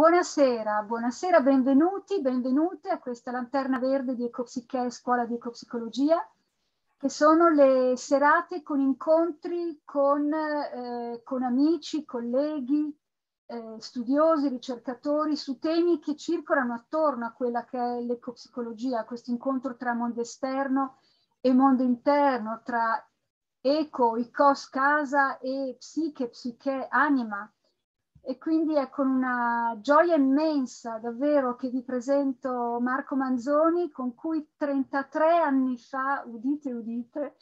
Buonasera, buonasera, benvenuti, benvenute a questa lanterna verde di Ecopsiche, Scuola di Ecopsicologia, che sono le serate con incontri con, eh, con amici, colleghi, eh, studiosi, ricercatori su temi che circolano attorno a quella che è l'ecopsicologia, questo incontro tra mondo esterno e mondo interno, tra eco, icos, casa e psiche, psiche, anima, e quindi è con una gioia immensa davvero che vi presento Marco Manzoni con cui 33 anni fa, udite udite,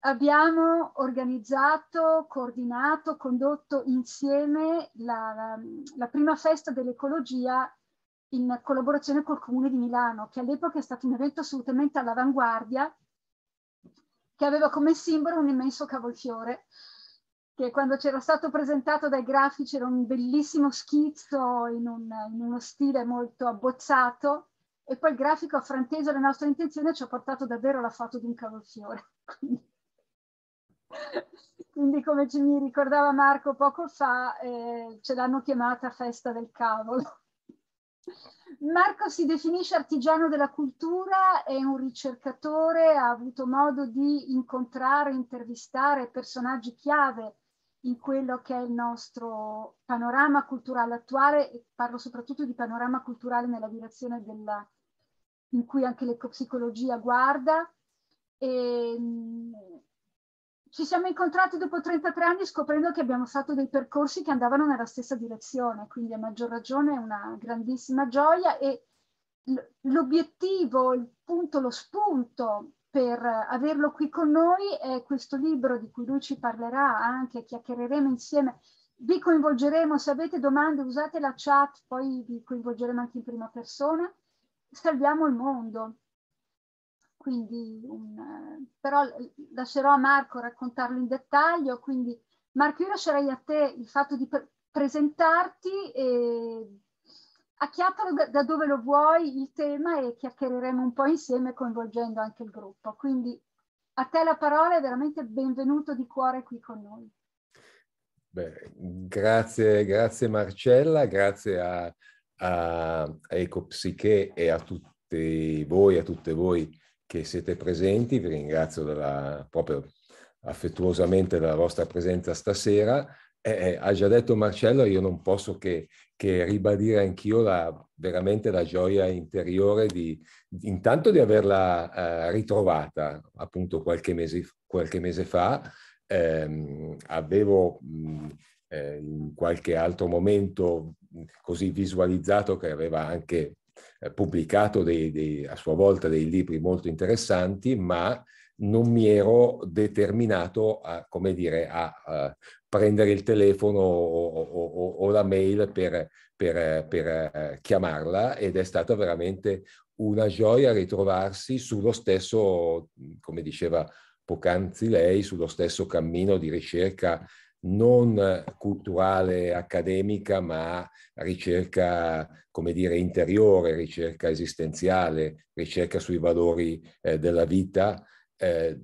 abbiamo organizzato, coordinato, condotto insieme la, la, la prima festa dell'ecologia in collaborazione col Comune di Milano, che all'epoca è stato un evento assolutamente all'avanguardia, che aveva come simbolo un immenso cavolfiore che quando c'era stato presentato dai grafici era un bellissimo schizzo in, un, in uno stile molto abbozzato e poi il grafico ha franteso le nostre intenzioni e ci ha portato davvero la foto di un cavolfiore. Quindi come ci mi ricordava Marco poco fa, eh, ce l'hanno chiamata festa del cavolo. Marco si definisce artigiano della cultura, è un ricercatore, ha avuto modo di incontrare, intervistare personaggi chiave in quello che è il nostro panorama culturale attuale, e parlo soprattutto di panorama culturale nella direzione della, in cui anche l'ecopsicologia guarda. E, ehm, ci siamo incontrati dopo 33 anni scoprendo che abbiamo fatto dei percorsi che andavano nella stessa direzione, quindi a maggior ragione è una grandissima gioia e l'obiettivo, il punto, lo spunto per averlo qui con noi e questo libro di cui lui ci parlerà anche, chiacchiereremo insieme, vi coinvolgeremo, se avete domande usate la chat, poi vi coinvolgeremo anche in prima persona. Salviamo il mondo. Quindi, un, eh, però lascerò a Marco raccontarlo in dettaglio, quindi Marco io lascerei a te il fatto di pre presentarti e acchiappalo da dove lo vuoi il tema e chiacchiereremo un po' insieme coinvolgendo anche il gruppo. Quindi a te la parola e veramente benvenuto di cuore qui con noi. Beh, grazie, grazie Marcella, grazie a, a, a Ecopsiche e a tutti voi, a tutte voi che siete presenti. Vi ringrazio della, proprio affettuosamente della vostra presenza stasera. Eh, eh ha già detto Marcello, io non posso che, che ribadire anch'io la, veramente la gioia interiore di, intanto di averla eh, ritrovata appunto qualche mese, qualche mese fa. Ehm, mm, eh, avevo mh, in qualche altro momento mm, così visualizzato che aveva anche eh, pubblicato dei, dei, a sua volta dei libri molto interessanti, ma non mi ero determinato a, come dire, a, a, prendere il telefono o, o, o la mail per, per, per eh, chiamarla ed è stata veramente una gioia ritrovarsi sullo stesso, come diceva poc'anzi lei, sullo stesso cammino di ricerca non culturale accademica, ma ricerca, come dire, interiore, ricerca esistenziale, ricerca sui valori eh, della vita eh,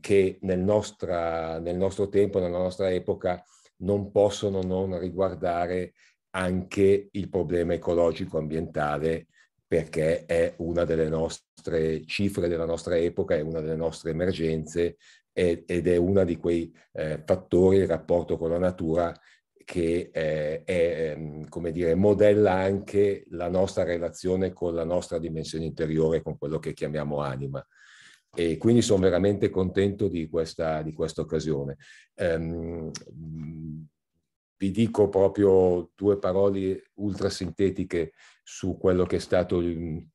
che nel, nostra, nel, nostro tempo, nella nostra epoca, non possono non riguardare anche il problema ecologico-ambientale, perché è una delle nostre cifre della nostra epoca, è una delle nostre emergenze ed, ed è uno di quei eh, fattori, il rapporto con la natura, che eh, è, ehm, come dire, modella anche la nostra relazione con la nostra dimensione interiore, con quello che chiamiamo anima e quindi sono veramente contento di questa, di questa occasione. Um, vi dico proprio due parole ultra sintetiche su quello che è stato il,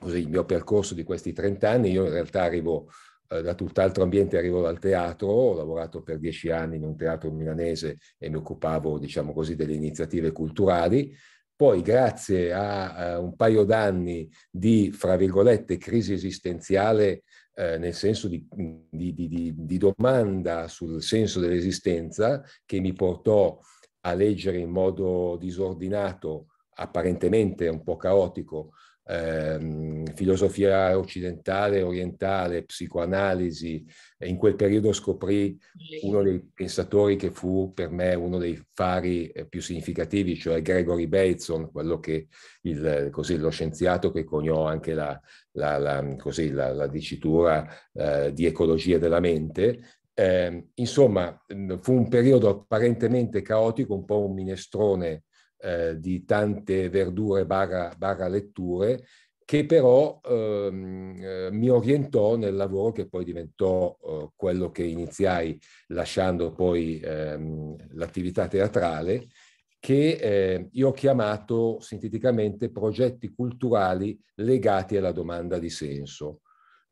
così, il mio percorso di questi 30 anni. Io in realtà arrivo eh, da tutt'altro ambiente, arrivo dal teatro, ho lavorato per dieci anni in un teatro milanese e mi occupavo, diciamo così, delle iniziative culturali. Poi, grazie a, a un paio d'anni di, fra virgolette, crisi esistenziale eh, nel senso di, di, di, di, domanda sul senso dell'esistenza che mi portò a leggere in modo disordinato, apparentemente un po' caotico, ehm, filosofia occidentale, orientale, psicoanalisi. E in quel periodo scoprì uno dei pensatori che fu per me uno dei fari eh, più significativi, cioè Gregory Bateson, quello che il, così, lo scienziato che coniò anche la, la, la, così, la dicitura eh, di ecologia della mente, eh, insomma, fu un periodo apparentemente caotico, un po' un minestrone eh, di tante verdure barra, barra letture, che però ehm, eh, mi orientò nel lavoro che poi diventò eh, quello che iniziai lasciando poi ehm, l'attività teatrale, che eh, io ho chiamato sinteticamente progetti culturali legati alla domanda di senso.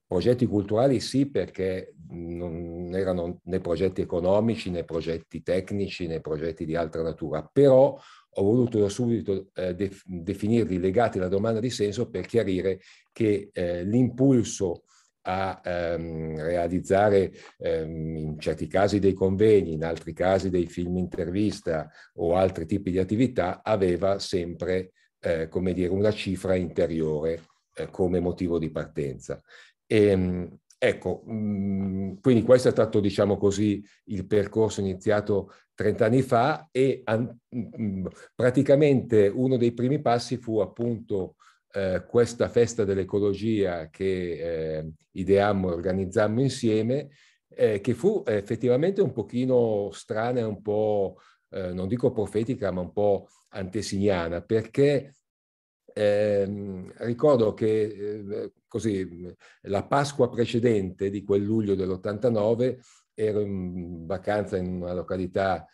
Progetti culturali sì perché non erano né progetti economici né progetti tecnici né progetti di altra natura, però ho voluto da subito eh, def- definirli legati alla domanda di senso per chiarire che eh, l'impulso a ehm, realizzare ehm, in certi casi dei convegni, in altri casi dei film intervista o altri tipi di attività, aveva sempre eh, come dire, una cifra interiore eh, come motivo di partenza. E, ehm, Ecco, mm, quindi questo è stato, diciamo così, il percorso iniziato 30 anni fa e mm, praticamente uno dei primi passi fu appunto eh, questa festa dell'ecologia che eh, ideammo e organizzammo insieme, eh, che fu effettivamente un pochino strana e un po', eh, non dico profetica, ma un po' antesignana, perché Ehm, ricordo che ehm, così, la Pasqua precedente di quel luglio dell'89 ero in vacanza in una località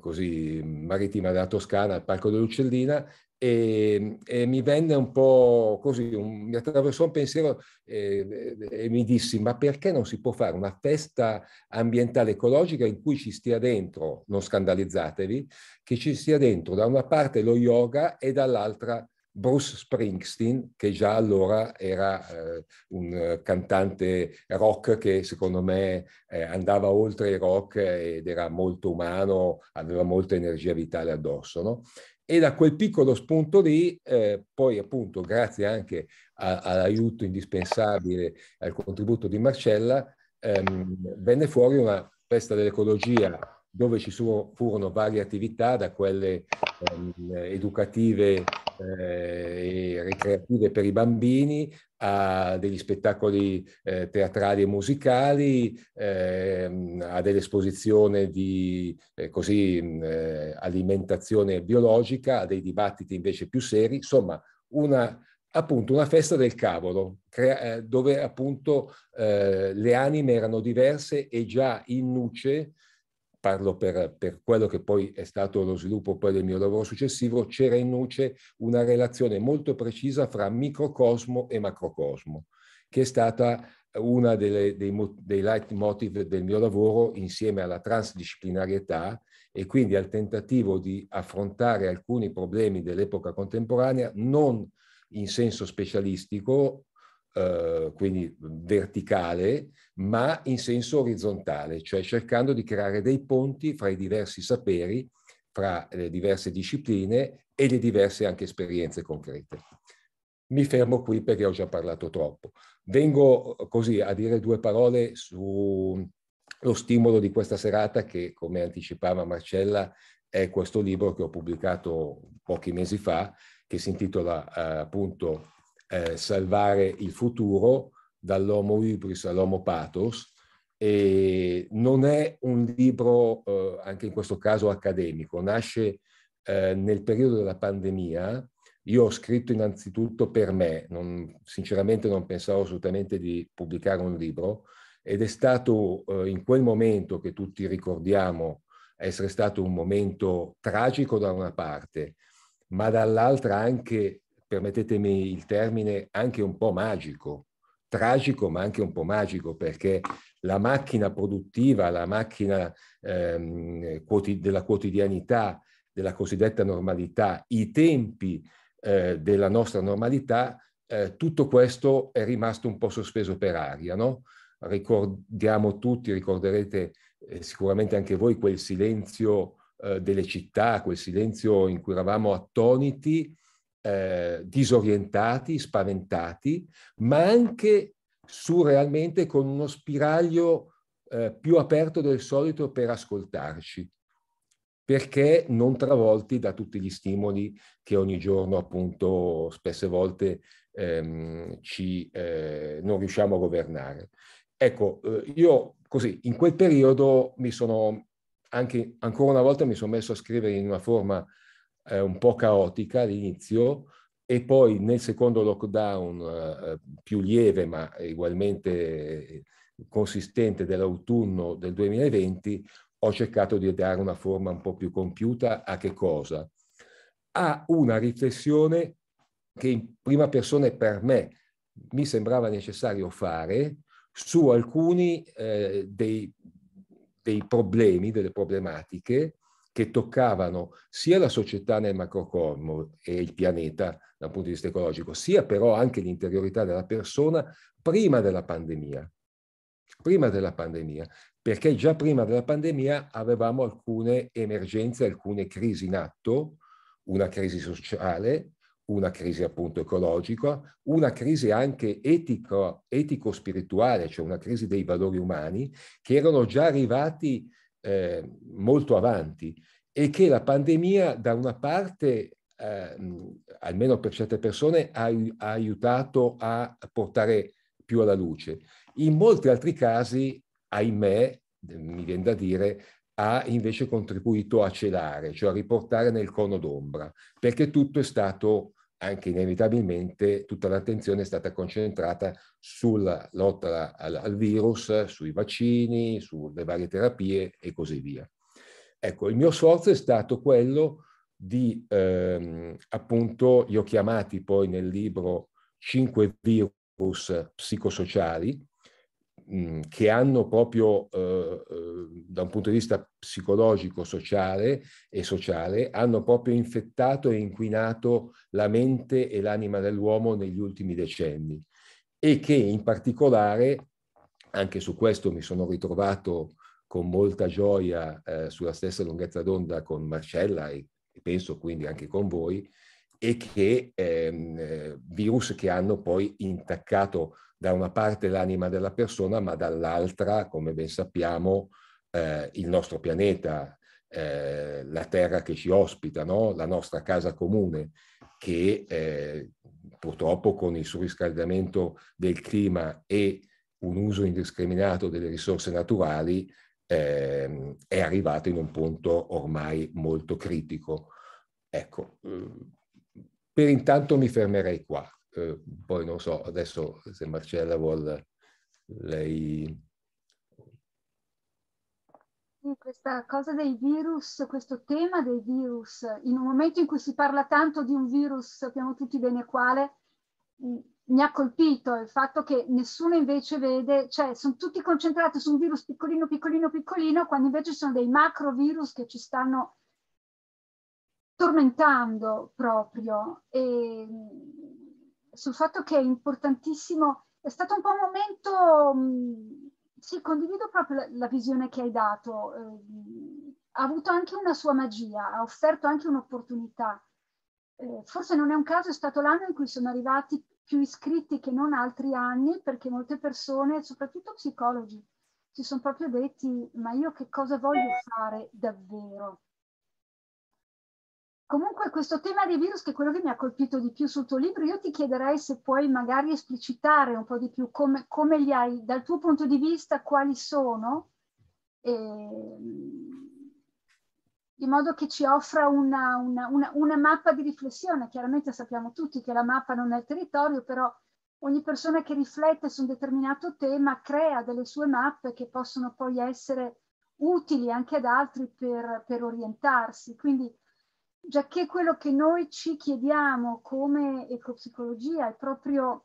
così marittima della Toscana, al Parco dell'Uccellina, e, ehm, e, mi venne un po' così, un, mi attraversò un pensiero eh, e, mi dissi, ma perché non si può fare una festa ambientale ecologica in cui ci stia dentro, non scandalizzatevi, che ci stia dentro da una parte lo yoga e dall'altra Bruce Springsteen, che già allora era eh, un cantante rock che secondo me eh, andava oltre il rock ed era molto umano, aveva molta energia vitale addosso. No? E da quel piccolo spunto lì, eh, poi appunto grazie anche a, all'aiuto indispensabile, al contributo di Marcella, ehm, venne fuori una festa dell'ecologia dove ci sono, furono varie attività, da quelle ehm, educative eh, e ricreative per i bambini a degli spettacoli eh, teatrali e musicali, ehm, a delle esposizioni di eh, così, mm, eh, alimentazione biologica, a dei dibattiti invece più seri, insomma una, appunto una festa del cavolo, crea- eh, dove appunto eh, le anime erano diverse e già in nuce parlo per, per, quello che poi è stato lo sviluppo poi del mio lavoro successivo, c'era in luce una relazione molto precisa fra microcosmo e macrocosmo, che è stata uno dei, dei leitmotiv del mio lavoro insieme alla transdisciplinarietà e quindi al tentativo di affrontare alcuni problemi dell'epoca contemporanea non in senso specialistico eh, quindi verticale, ma in senso orizzontale, cioè cercando di creare dei ponti fra i diversi saperi, fra le diverse discipline e le diverse anche esperienze concrete. Mi fermo qui perché ho già parlato troppo. Vengo eh, così a dire due parole sullo stimolo di questa serata che, come anticipava Marcella, è questo libro che ho pubblicato pochi mesi fa, che si intitola eh, appunto eh, salvare il futuro dall'Homo Ibris all'Homo Pathos e non è un libro, eh, anche in questo caso, accademico, nasce eh, nel periodo della pandemia. Io ho scritto innanzitutto per me, non, sinceramente non pensavo assolutamente di pubblicare un libro ed è stato eh, in quel momento che tutti ricordiamo essere stato un momento tragico da una parte, ma dall'altra anche permettetemi il termine, anche un po' magico, tragico ma anche un po' magico perché la macchina produttiva, la macchina ehm, quotid- della quotidianità, della cosiddetta normalità, i tempi eh, della nostra normalità, eh, tutto questo è rimasto un po' sospeso per aria. No? Ricordiamo tutti, ricorderete eh, sicuramente anche voi quel silenzio eh, delle città, quel silenzio in cui eravamo attoniti eh, disorientati, spaventati, ma anche surrealmente con uno spiraglio eh, più aperto del solito per ascoltarci, perché non travolti da tutti gli stimoli che ogni giorno appunto spesse volte ehm, ci, eh, non riusciamo a governare. Ecco, eh, io così, in quel periodo mi sono anche, ancora una volta mi sono messo a scrivere in una forma eh, un po' caotica all'inizio e poi nel secondo lockdown eh, eh, più lieve ma ugualmente eh, consistente dell'autunno del 2020 ho cercato di dare una forma un po' più compiuta a che cosa? A una riflessione che in prima persona per me mi sembrava necessario fare su alcuni eh, dei, dei, problemi, delle problematiche che toccavano sia la società nel macrocosmo e il pianeta dal punto di vista ecologico, sia però anche l'interiorità della persona prima della pandemia. Prima della pandemia, perché già prima della pandemia avevamo alcune emergenze, alcune crisi in atto, una crisi sociale, una crisi appunto ecologica, una crisi anche etico, etico-spirituale, cioè una crisi dei valori umani, che erano già arrivati eh, molto avanti e che la pandemia da una parte, eh, almeno per certe persone, ha, ha, aiutato a portare più alla luce. In molti altri casi, ahimè, mi viene da dire, ha invece contribuito a celare, cioè a riportare nel cono d'ombra, perché tutto è stato anche inevitabilmente tutta l'attenzione è stata concentrata sulla lotta al, al virus, sui vaccini, sulle varie terapie e così via. Ecco, il mio sforzo è stato quello di, ehm, appunto, io ho chiamati poi nel libro cinque virus psicosociali, che hanno proprio eh, eh, da un punto di vista psicologico sociale e sociale, hanno proprio infettato e inquinato la mente e l'anima dell'uomo negli ultimi decenni e che in particolare, anche su questo mi sono ritrovato con molta gioia eh, sulla stessa lunghezza d'onda con Marcella e penso quindi anche con voi, e che ehm, eh, virus che hanno poi intaccato da una parte l'anima della persona, ma dall'altra, come ben sappiamo, eh, il nostro pianeta, eh, la terra che ci ospita, no? la nostra casa comune, che eh, purtroppo con il surriscaldamento del clima e un uso indiscriminato delle risorse naturali eh, è arrivato in un punto ormai molto critico. Ecco, mm, per intanto mi fermerei qua. Eh, poi non so, adesso se Marcella vuole, lei... Questa cosa dei virus, questo tema dei virus, in un momento in cui si parla tanto di un virus, sappiamo tutti bene quale, mm, mi ha colpito il fatto che nessuno invece vede, cioè sono tutti concentrati su un virus piccolino, piccolino, piccolino, quando invece sono dei macrovirus che ci stanno tormentando proprio. E sul fatto che è importantissimo, è stato un po' un momento, mh, sì, condivido proprio la, la, visione che hai dato, eh, ha avuto anche una sua magia, ha offerto anche un'opportunità. Eh, forse non è un caso, è stato l'anno in cui sono arrivati più iscritti che non altri anni, perché molte persone, soprattutto psicologi, si sono proprio detti, ma io che cosa voglio fare davvero? Comunque questo tema dei virus che è quello che mi ha colpito di più sul tuo libro, io ti chiederei se puoi magari esplicitare un po' di più come, come li hai, dal tuo punto di vista, quali sono, eh, in modo che ci offra una, una, una, una mappa di riflessione. Chiaramente sappiamo tutti che la mappa non è il territorio, però ogni persona che riflette su un determinato tema crea delle sue mappe che possono poi essere utili anche ad altri per, per orientarsi. Quindi già che quello che noi ci chiediamo come ecopsicologia è proprio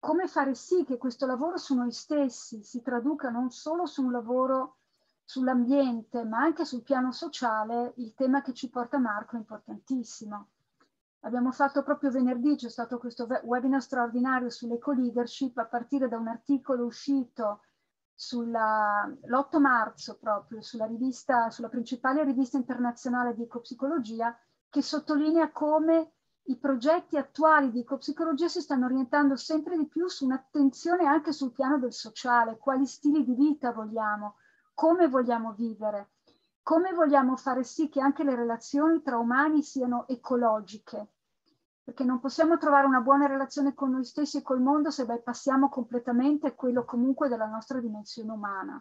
come fare sì che questo lavoro su noi stessi si traduca non solo su un lavoro sull'ambiente, ma anche sul piano sociale, il tema che ci porta Marco è importantissimo. Abbiamo fatto proprio venerdì, c'è stato questo webinar straordinario sull'eco-leadership a partire da un articolo uscito l'8 marzo proprio sulla, rivista, sulla principale rivista internazionale di ecopsicologia che sottolinea come i progetti attuali di ecopsicologia si stanno orientando sempre di più su un'attenzione anche sul piano del sociale, quali stili di vita vogliamo, come vogliamo vivere, come vogliamo fare sì che anche le relazioni tra umani siano ecologiche, perché non possiamo trovare una buona relazione con noi stessi e col mondo se bypassiamo completamente quello comunque della nostra dimensione umana.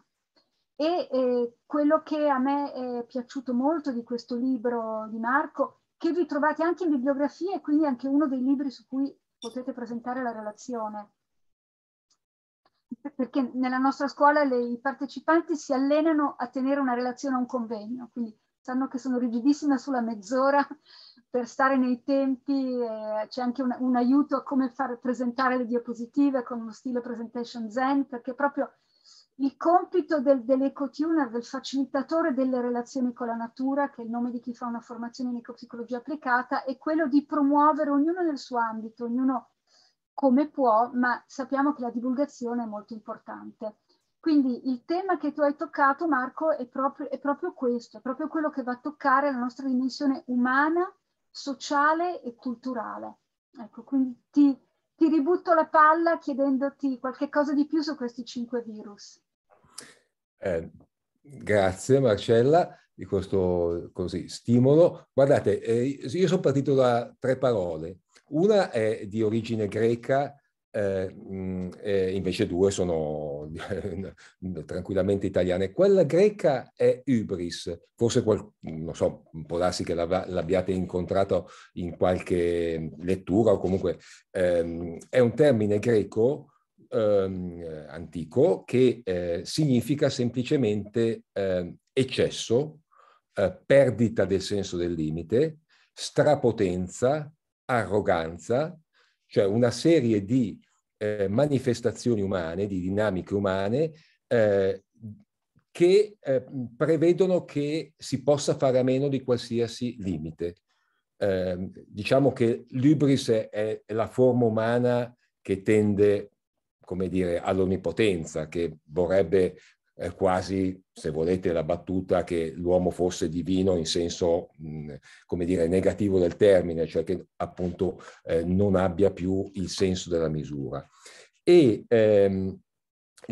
E eh, quello che a me è piaciuto molto di questo libro di Marco, che vi trovate anche in bibliografia e quindi anche uno dei libri su cui potete presentare la relazione. Perché nella nostra scuola le, i partecipanti si allenano a tenere una relazione a un convegno, quindi sanno che sono rigidissima sulla mezz'ora per stare nei tempi eh, c'è anche un, un, aiuto a come far presentare le diapositive con uno stile presentation zen, perché proprio il compito del, dell'ecotuner, del facilitatore delle relazioni con la natura, che è il nome di chi fa una formazione in ecopsicologia applicata, è quello di promuovere ognuno nel suo ambito, ognuno come può, ma sappiamo che la divulgazione è molto importante. Quindi il tema che tu hai toccato, Marco, è proprio, è proprio questo, è proprio quello che va a toccare la nostra dimensione umana sociale e culturale. Ecco, quindi ti, ti ributto la palla chiedendoti qualche cosa di più su questi cinque virus. Eh, grazie Marcella di questo così, stimolo. Guardate, eh, io sono partito da tre parole. Una è di origine greca eh, eh, invece due sono tranquillamente italiane. Quella greca è Ubris, forse qual- non so, può darsi che l'abbiate incontrato in qualche lettura o comunque ehm, è un termine greco ehm, antico che eh, significa semplicemente ehm, eccesso, eh, perdita del senso del limite, strapotenza, arroganza, cioè una serie di eh, manifestazioni umane, di dinamiche umane, eh, che eh, prevedono che si possa fare a meno di qualsiasi limite. Ehm, diciamo che l'ubris è, è la forma umana che tende come dire, all'onnipotenza, che vorrebbe eh, quasi, se volete, la battuta che l'uomo fosse divino in senso, mh, mm, come dire, negativo del termine, cioè che appunto eh, non abbia più il senso della misura. E ehm,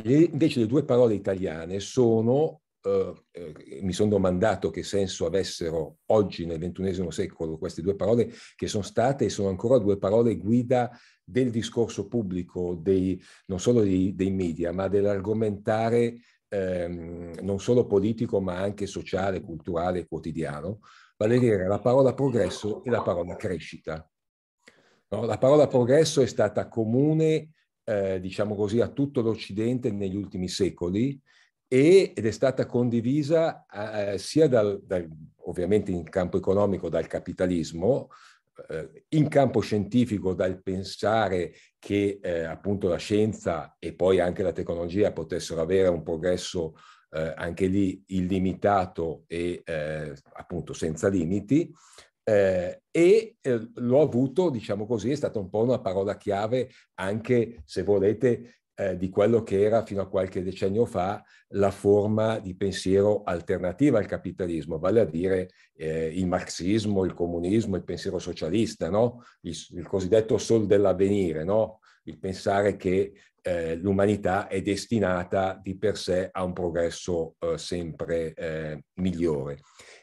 le, invece le due parole italiane sono eh, eh mi sono domandato che senso avessero oggi nel XXI secolo queste due parole che sono state e sono ancora due parole guida del discorso pubblico, dei, non solo dei, dei media, ma dell'argomentare ehm, non solo politico ma anche sociale, culturale e quotidiano, vale a dire la parola progresso e la parola crescita. No, la parola progresso è stata comune, eh, diciamo così, a tutto l'Occidente negli ultimi secoli e, ed è stata condivisa eh, sia dal, dal, ovviamente in campo economico dal capitalismo, eh, in campo scientifico dal pensare che eh, appunto la scienza e poi anche la tecnologia potessero avere un progresso eh, anche lì illimitato e eh, appunto senza limiti. Eh, e eh, l'ho avuto, diciamo così, è stata un po' una parola chiave anche, se volete, eh, di quello che era fino a qualche decennio fa la forma di pensiero alternativa al capitalismo, vale a dire eh, il marxismo, il comunismo, il pensiero socialista, no? il, il, cosiddetto sol dell'avvenire, no? il pensare che eh, l'umanità è destinata di per sé a un progresso eh, sempre eh, migliore.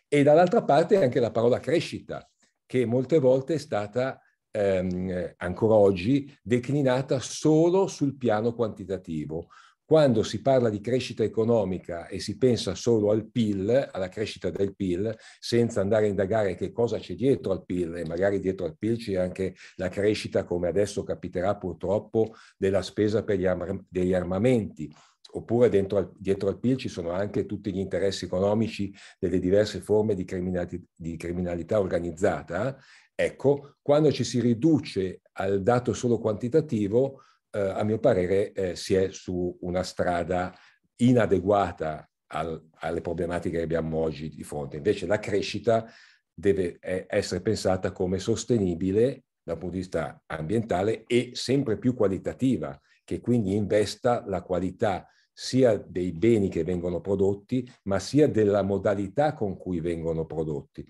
E dall'altra parte anche la parola crescita, che molte volte è stata ehm, ancora oggi declinata solo sul piano quantitativo. Quando si parla di crescita economica e si pensa solo al PIL, alla crescita del PIL, senza andare a indagare che cosa c'è dietro al PIL, e magari dietro al PIL c'è anche la crescita, come adesso capiterà purtroppo, della spesa per arm- degli armamenti, oppure al, dietro al PIL ci sono anche tutti gli interessi economici delle diverse forme di, criminalità, di criminalità organizzata Ecco, quando ci si riduce al dato solo quantitativo, eh, a mio parere eh, si è su una strada inadeguata al, alle problematiche che abbiamo oggi di fronte. Invece la crescita deve eh, essere pensata come sostenibile dal punto di vista ambientale e sempre più qualitativa, che quindi investa la qualità sia dei beni che vengono prodotti, ma sia della modalità con cui vengono prodotti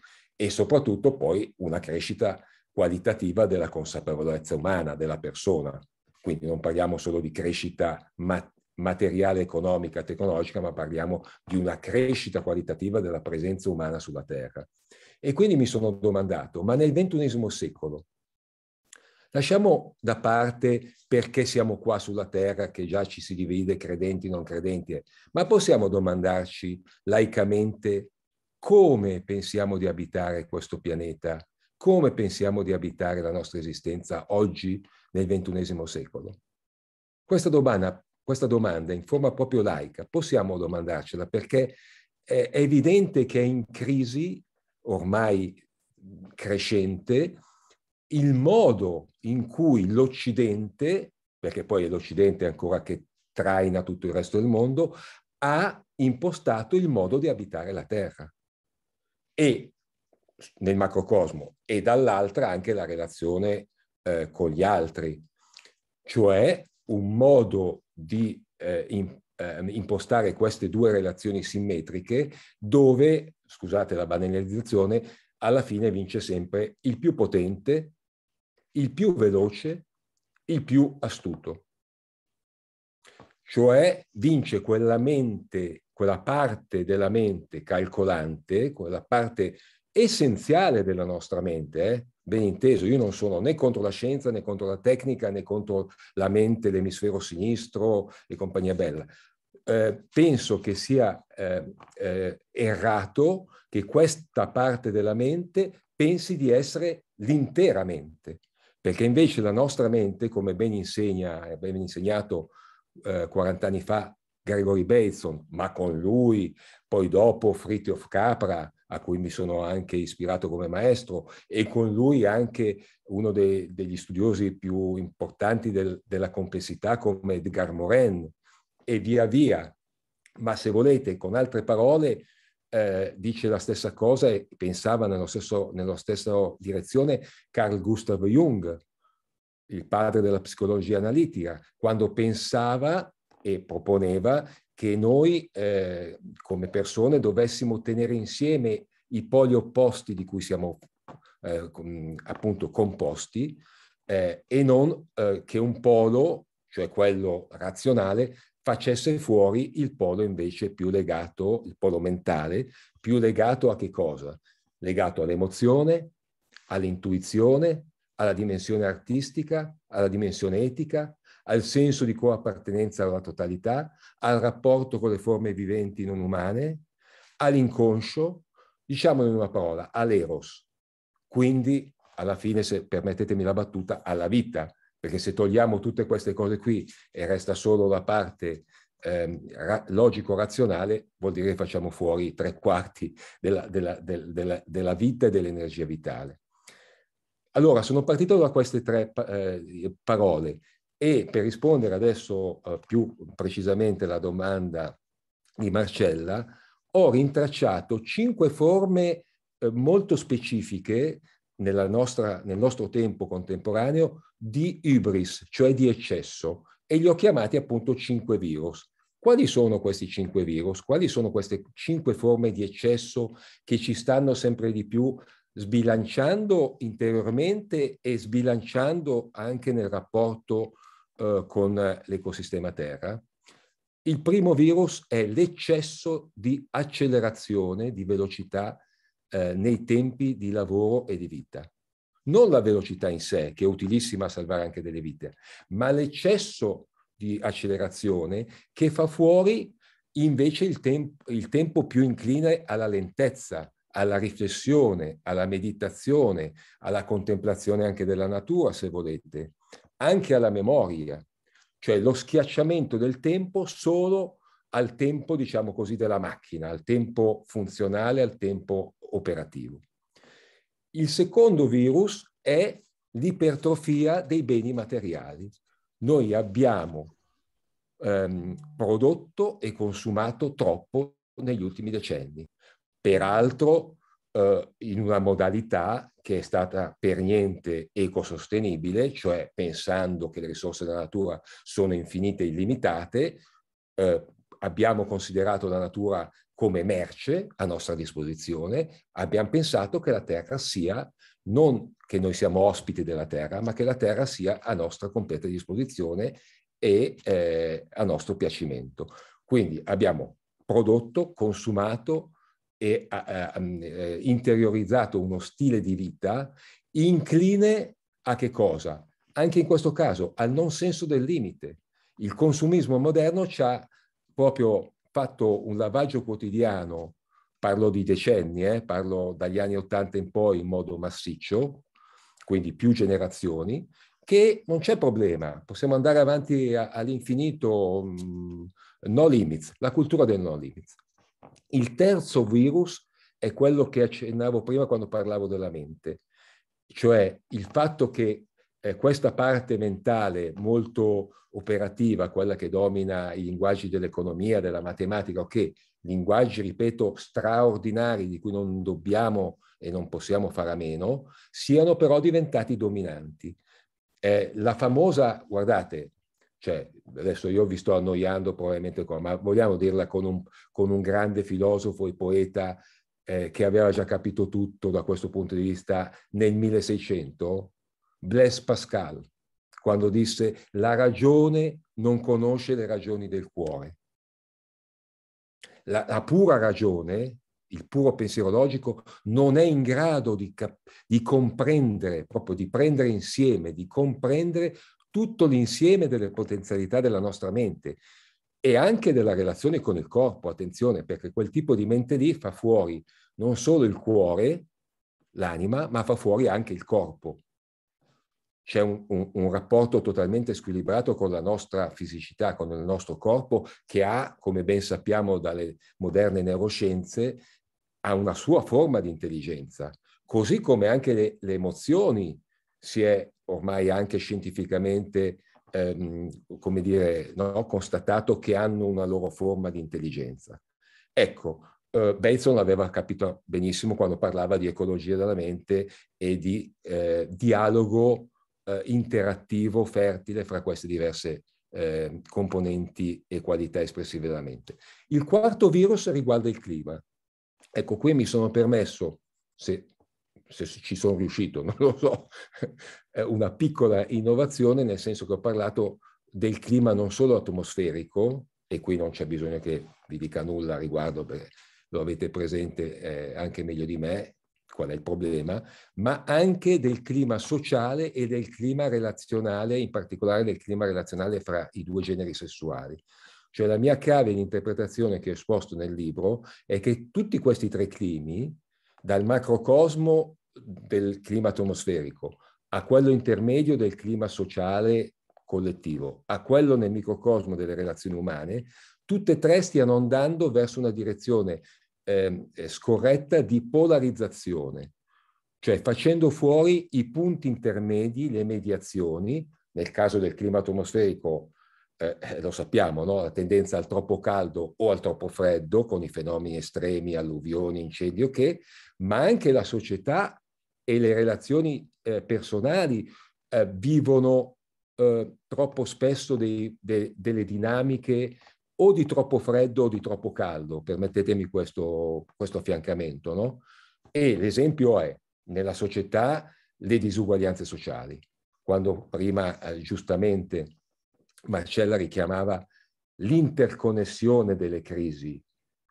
e soprattutto poi una crescita qualitativa della consapevolezza umana della persona. Quindi non parliamo solo di crescita mat- materiale, economica, tecnologica, ma parliamo di una crescita qualitativa della presenza umana sulla Terra. E quindi mi sono domandato, ma nel ventunesimo secolo, lasciamo da parte perché siamo qua sulla Terra, che già ci si divide credenti e non credenti, ma possiamo domandarci laicamente come pensiamo di abitare questo pianeta, come pensiamo di abitare la nostra esistenza oggi nel XXI secolo. Questa domanda, questa domanda in forma proprio laica possiamo domandarcela perché è evidente che è in crisi ormai crescente il modo in cui l'Occidente, perché poi è l'Occidente ancora che traina tutto il resto del mondo, ha impostato il modo di abitare la Terra e nel macrocosmo e dall'altra anche la relazione eh, con gli altri, cioè un modo di eh, in, eh, impostare queste due relazioni simmetriche dove, scusate la banalizzazione, alla fine vince sempre il più potente, il più veloce, il più astuto cioè vince quella mente, quella parte della mente calcolante, quella parte essenziale della nostra mente, eh? ben inteso, io non sono né contro la scienza né contro la tecnica né contro la mente, l'emisfero sinistro e compagnia bella. Eh, penso che sia eh, eh errato che questa parte della mente pensi di essere l'intera mente, perché invece la nostra mente, come ben insegna, ben insegnato eh, 40 anni fa Gregory Bateson, ma con lui poi dopo Fritjof Capra, a cui mi sono anche ispirato come maestro, e con lui anche uno de, degli studiosi più importanti del, della complessità come Edgar Morin, e via via. Ma se volete, con altre parole, eh, dice la stessa cosa e pensava nello stesso, nella stessa direzione Carl Gustav Jung, il padre della psicologia analitica, quando pensava e proponeva che noi eh, come persone dovessimo tenere insieme i poli opposti di cui siamo eh, appunto composti eh, e non eh, che un polo, cioè quello razionale, facesse fuori il polo invece più legato, il polo mentale, più legato a che cosa? Legato all'emozione, all'intuizione, alla dimensione artistica, alla dimensione etica, al senso di coappartenenza alla totalità, al rapporto con le forme viventi non umane, all'inconscio, diciamo in una parola, all'eros. Quindi, alla fine, se permettetemi la battuta, alla vita, perché se togliamo tutte queste cose qui e resta solo la parte eh, ra- logico-razionale, vuol dire che facciamo fuori tre quarti della, della, del, della, della vita e dell'energia vitale. Allora, sono partito da queste tre eh, parole e per rispondere adesso eh, più precisamente alla domanda di Marcella, ho rintracciato cinque forme eh, molto specifiche nostra, nel nostro tempo contemporaneo di ibris, cioè di eccesso, e li ho chiamati appunto cinque virus. Quali sono questi cinque virus? Quali sono queste cinque forme di eccesso che ci stanno sempre di più sbilanciando interiormente e sbilanciando anche nel rapporto eh, con l'ecosistema Terra. Il primo virus è l'eccesso di accelerazione, di velocità eh, nei tempi di lavoro e di vita. Non la velocità in sé, che è utilissima a salvare anche delle vite, ma l'eccesso di accelerazione che fa fuori invece il, temp- il tempo più incline alla lentezza, alla riflessione, alla meditazione, alla contemplazione anche della natura, se volete, anche alla memoria, cioè lo schiacciamento del tempo solo al tempo, diciamo così, della macchina, al tempo funzionale, al tempo operativo. Il secondo virus è l'ipertrofia dei beni materiali. Noi abbiamo ehm, prodotto e consumato troppo negli ultimi decenni peraltro eh, in una modalità che è stata per niente ecosostenibile, cioè pensando che le risorse della natura sono infinite e illimitate, eh, abbiamo considerato la natura come merce a nostra disposizione, abbiamo pensato che la Terra sia non che noi siamo ospiti della Terra, ma che la Terra sia a nostra completa disposizione e eh, a nostro piacimento. Quindi abbiamo prodotto, consumato, e ha, ha, eh, interiorizzato uno stile di vita incline a che cosa? Anche in questo caso al non senso del limite. Il consumismo moderno ci ha proprio fatto un lavaggio quotidiano, parlo di decenni, eh, parlo dagli anni Ottanta in poi in modo massiccio, quindi più generazioni, che non c'è problema, possiamo andare avanti all'infinito, mm, no limits, la cultura del no limits. Il terzo virus è quello che accennavo prima quando parlavo della mente, cioè il fatto che eh, questa parte mentale molto operativa, quella che domina i linguaggi dell'economia, della matematica, o okay, che linguaggi, ripeto, straordinari di cui non dobbiamo e non possiamo fare a meno, siano però diventati dominanti. Eh, la famosa, guardate, cioè, adesso io vi sto annoiando probabilmente qua, ma vogliamo dirla con un, con un grande filosofo e poeta eh, che aveva già capito tutto da questo punto di vista nel 1600? Blaise Pascal, quando disse la ragione non conosce le ragioni del cuore. La, la pura ragione, il puro pensiero logico, non è in grado di, cap- di comprendere, proprio di prendere insieme, di comprendere tutto l'insieme delle potenzialità della nostra mente e anche della relazione con il corpo, attenzione, perché quel tipo di mente lì fa fuori non solo il cuore, l'anima, ma fa fuori anche il corpo. C'è un, un, un rapporto totalmente squilibrato con la nostra fisicità, con il nostro corpo, che ha, come ben sappiamo dalle moderne neuroscienze, ha una sua forma di intelligenza, così come anche le, le emozioni si è ormai anche scientificamente ehm, come dire, no? constatato che hanno una loro forma di intelligenza. Ecco, eh, Benson l'aveva capito benissimo quando parlava di ecologia della mente e di eh, dialogo eh, interattivo fertile fra queste diverse eh, componenti e qualità espressive della mente. Il quarto virus riguarda il clima. Ecco, qui mi sono permesso, se se ci sono riuscito, non lo so, una piccola innovazione nel senso che ho parlato del clima non solo atmosferico, e qui non c'è bisogno che vi dica nulla a riguardo perché lo avete presente eh, anche meglio di me, qual è il problema, ma anche del clima sociale e del clima relazionale, in particolare del clima relazionale fra i due generi sessuali. Cioè la mia chiave di interpretazione che ho esposto nel libro è che tutti questi tre climi, dal macrocosmo del clima atmosferico, a quello intermedio del clima sociale collettivo, a quello nel microcosmo delle relazioni umane, tutte e tre stiano andando verso una direzione ehm, eh, scorretta di polarizzazione, cioè facendo fuori i punti intermedi, le mediazioni, nel caso del clima atmosferico eh, eh, lo sappiamo, no? la tendenza al troppo caldo o al troppo freddo, con i fenomeni estremi, alluvioni, incendi o okay, che, ma anche la società e le relazioni eh, personali eh, vivono eh, troppo spesso dei, de, delle dinamiche o di troppo freddo o di troppo caldo, permettetemi questo, questo affiancamento, no? E l'esempio è nella società le disuguaglianze sociali. Quando prima eh, giustamente Marcella richiamava l'interconnessione delle crisi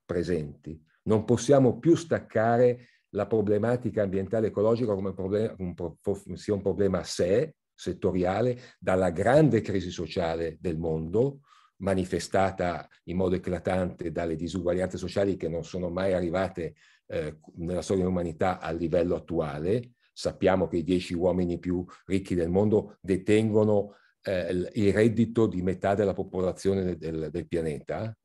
presenti, non possiamo più staccare la problematica ambientale ecologica come problema, un pro- sia un problema a sé, settoriale, dalla grande crisi sociale del mondo, manifestata in modo eclatante dalle disuguaglianze sociali che non sono mai arrivate eh, nella storia dell'umanità al livello attuale. Sappiamo che i dieci uomini più ricchi del mondo detengono eh, il reddito di metà della popolazione del, del pianeta,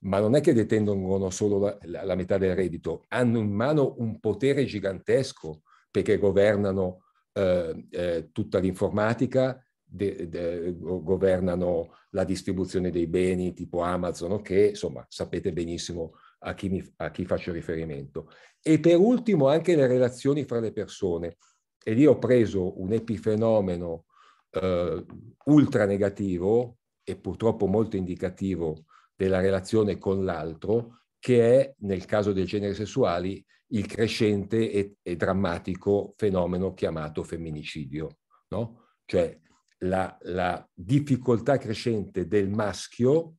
ma non è che detengono solo la, la, la, metà del reddito, hanno in mano un potere gigantesco perché governano eh, eh, tutta l'informatica, de, de, governano la distribuzione dei beni tipo Amazon, che insomma sapete benissimo a chi, mi, a chi faccio riferimento. E per ultimo anche le relazioni fra le persone. E lì ho preso un epifenomeno eh, ultra negativo e purtroppo molto indicativo della relazione con l'altro, che è, nel caso dei generi sessuali, il crescente e, e drammatico fenomeno chiamato femminicidio, no? Cioè la, la difficoltà crescente del maschio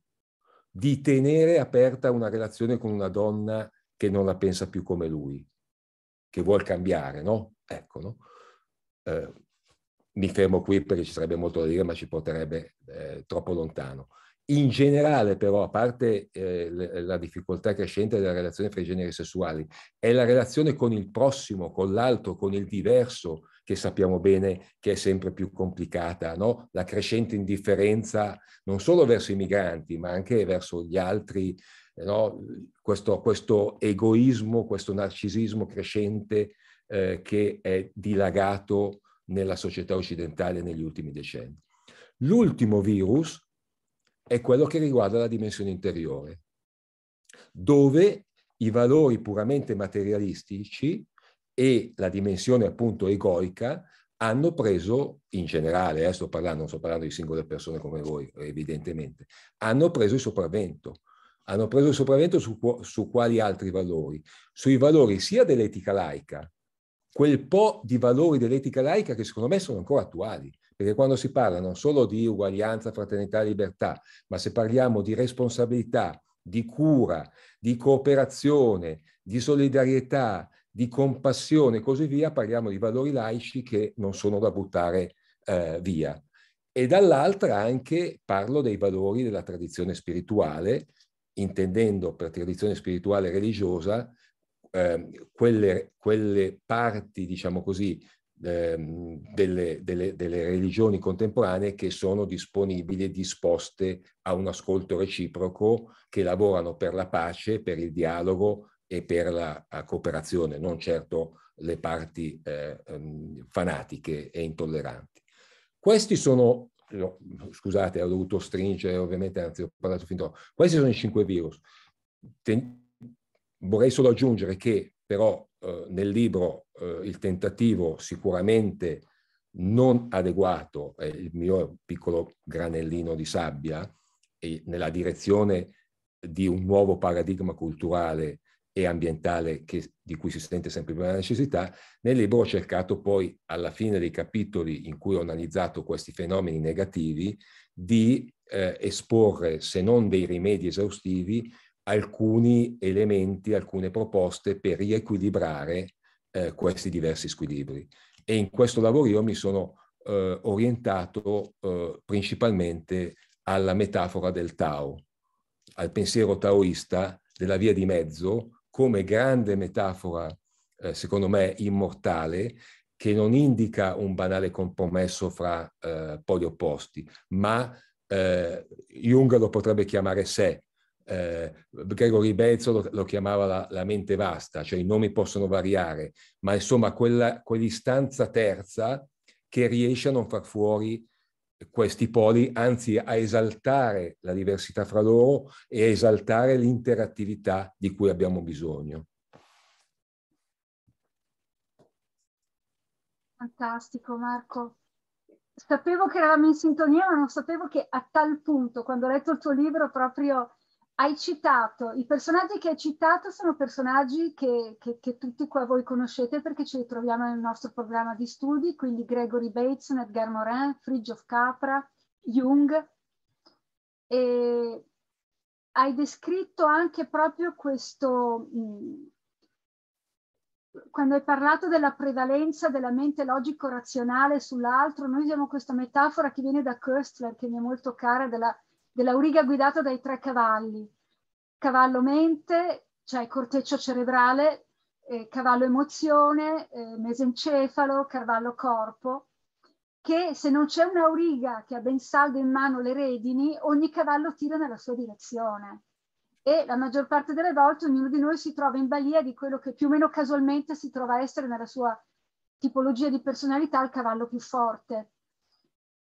di tenere aperta una relazione con una donna che non la pensa più come lui, che vuol cambiare, no? Ecco, no? Eh, mi fermo qui perché ci sarebbe molto da dire, ma ci porterebbe eh, troppo lontano. In generale però, a parte eh, la difficoltà crescente della relazione fra i generi sessuali, è la relazione con il prossimo, con l'altro, con il diverso, che sappiamo bene che è sempre più complicata, no? la crescente indifferenza non solo verso i migranti, ma anche verso gli altri, eh, no? questo, questo, egoismo, questo narcisismo crescente eh, che è dilagato nella società occidentale negli ultimi decenni. L'ultimo virus, è quello che riguarda la dimensione interiore, dove i valori puramente materialistici e la dimensione appunto egoica hanno preso in generale, eh, sto parlando, non sto parlando di singole persone come voi, evidentemente, hanno preso il sopravvento. Hanno preso il sopravvento su, su quali altri valori? Sui valori sia dell'etica laica, quel po' di valori dell'etica laica che secondo me sono ancora attuali perché quando si parla non solo di uguaglianza, fraternità e libertà, ma se parliamo di responsabilità, di cura, di cooperazione, di solidarietà, di compassione e così via, parliamo di valori laici che non sono da buttare eh, via. E dall'altra anche parlo dei valori della tradizione spirituale, intendendo per tradizione spirituale religiosa eh, quelle, quelle, parti, diciamo così, Ehm, delle, delle, delle, religioni contemporanee che sono disponibili e disposte a un ascolto reciproco, che lavorano per la pace, per il dialogo e per la cooperazione, non certo le parti eh, ehm, fanatiche e intolleranti. Questi sono, scusate, ho dovuto stringere ovviamente, anzi ho parlato fin troppo, questi sono i cinque virus. Ten- vorrei solo aggiungere che però eh, nel libro eh, il tentativo sicuramente non adeguato, è il mio piccolo granellino di sabbia, nella direzione di un nuovo paradigma culturale e ambientale che, di cui si sente sempre più la necessità, nel libro ho cercato poi, alla fine dei capitoli in cui ho analizzato questi fenomeni negativi, di eh, esporre, se non dei rimedi esaustivi, alcuni elementi, alcune proposte per riequilibrare eh, questi diversi squilibri. E in questo lavoro io mi sono eh, orientato eh, principalmente alla metafora del Tao, al pensiero taoista della via di mezzo come grande metafora, eh, secondo me, immortale che non indica un banale compromesso fra eh, poli opposti, ma eh, Jung lo potrebbe chiamare sé, eh, Gregory Bezzo lo, lo chiamava la, la, mente vasta, cioè i nomi possono variare, ma insomma quella, quell'istanza terza che riesce a non far fuori questi poli, anzi a esaltare la diversità fra loro e a esaltare l'interattività di cui abbiamo bisogno. Fantastico Marco. Sapevo che eravamo in sintonia, ma non sapevo che a tal punto, quando ho letto il tuo libro, proprio hai citato, i personaggi che hai citato sono personaggi che, che, che tutti qua voi conoscete perché ci ritroviamo nel nostro programma di studi, quindi Gregory Bateson, Edgar Morin, Frigio Capra, Jung. E hai descritto anche proprio questo, mm, quando hai parlato della prevalenza della mente logico-razionale sull'altro, noi usiamo questa metafora che viene da Köstler, che mi è molto cara, della dell'auriga guidata dai tre cavalli, cavallo mente, cioè corteccio cerebrale, eh, cavallo emozione, eh, mesencefalo, cavallo corpo, che se non c'è un'auriga che ha ben saldo in mano le redini, ogni cavallo tira nella sua direzione. E la maggior parte delle volte ognuno di noi si trova in balia di quello che più o meno casualmente si trova a essere nella sua tipologia di personalità il cavallo più forte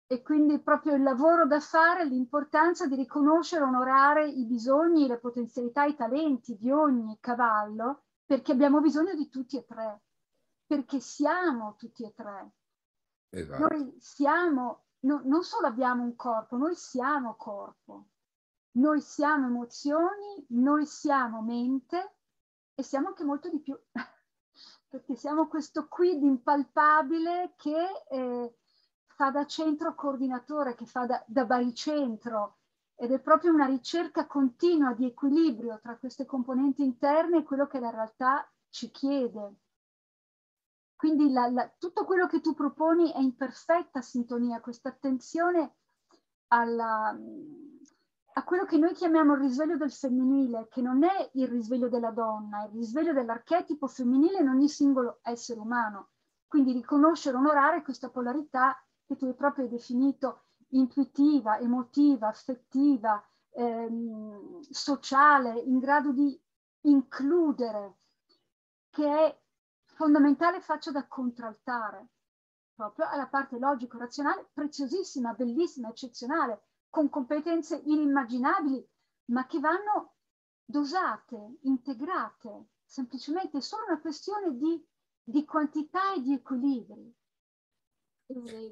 e quindi proprio il lavoro da fare, l'importanza di riconoscere, e onorare i bisogni, le potenzialità, i talenti di ogni cavallo, perché abbiamo bisogno di tutti e tre, perché siamo tutti e tre. Esatto. Noi siamo, no, non solo abbiamo un corpo, noi siamo corpo, noi siamo emozioni, noi siamo mente e siamo anche molto di più, perché siamo questo quid impalpabile che... Eh, fa da centro coordinatore, che fa da, da baricentro ed è proprio una ricerca continua di equilibrio tra queste componenti interne e quello che la realtà ci chiede. Quindi la, la, tutto quello che tu proponi è in perfetta sintonia, questa attenzione alla, a quello che noi chiamiamo il risveglio del femminile, che non è il risveglio della donna, è il risveglio dell'archetipo femminile in ogni singolo essere umano. Quindi riconoscere, onorare questa polarità che tu hai proprio definito intuitiva, emotiva, affettiva, ehm, sociale, in grado di includere, che è fondamentale faccia da contraltare, proprio alla parte logico-razionale, preziosissima, bellissima, eccezionale, con competenze inimmaginabili, ma che vanno dosate, integrate, semplicemente è solo una questione di, di quantità e di equilibri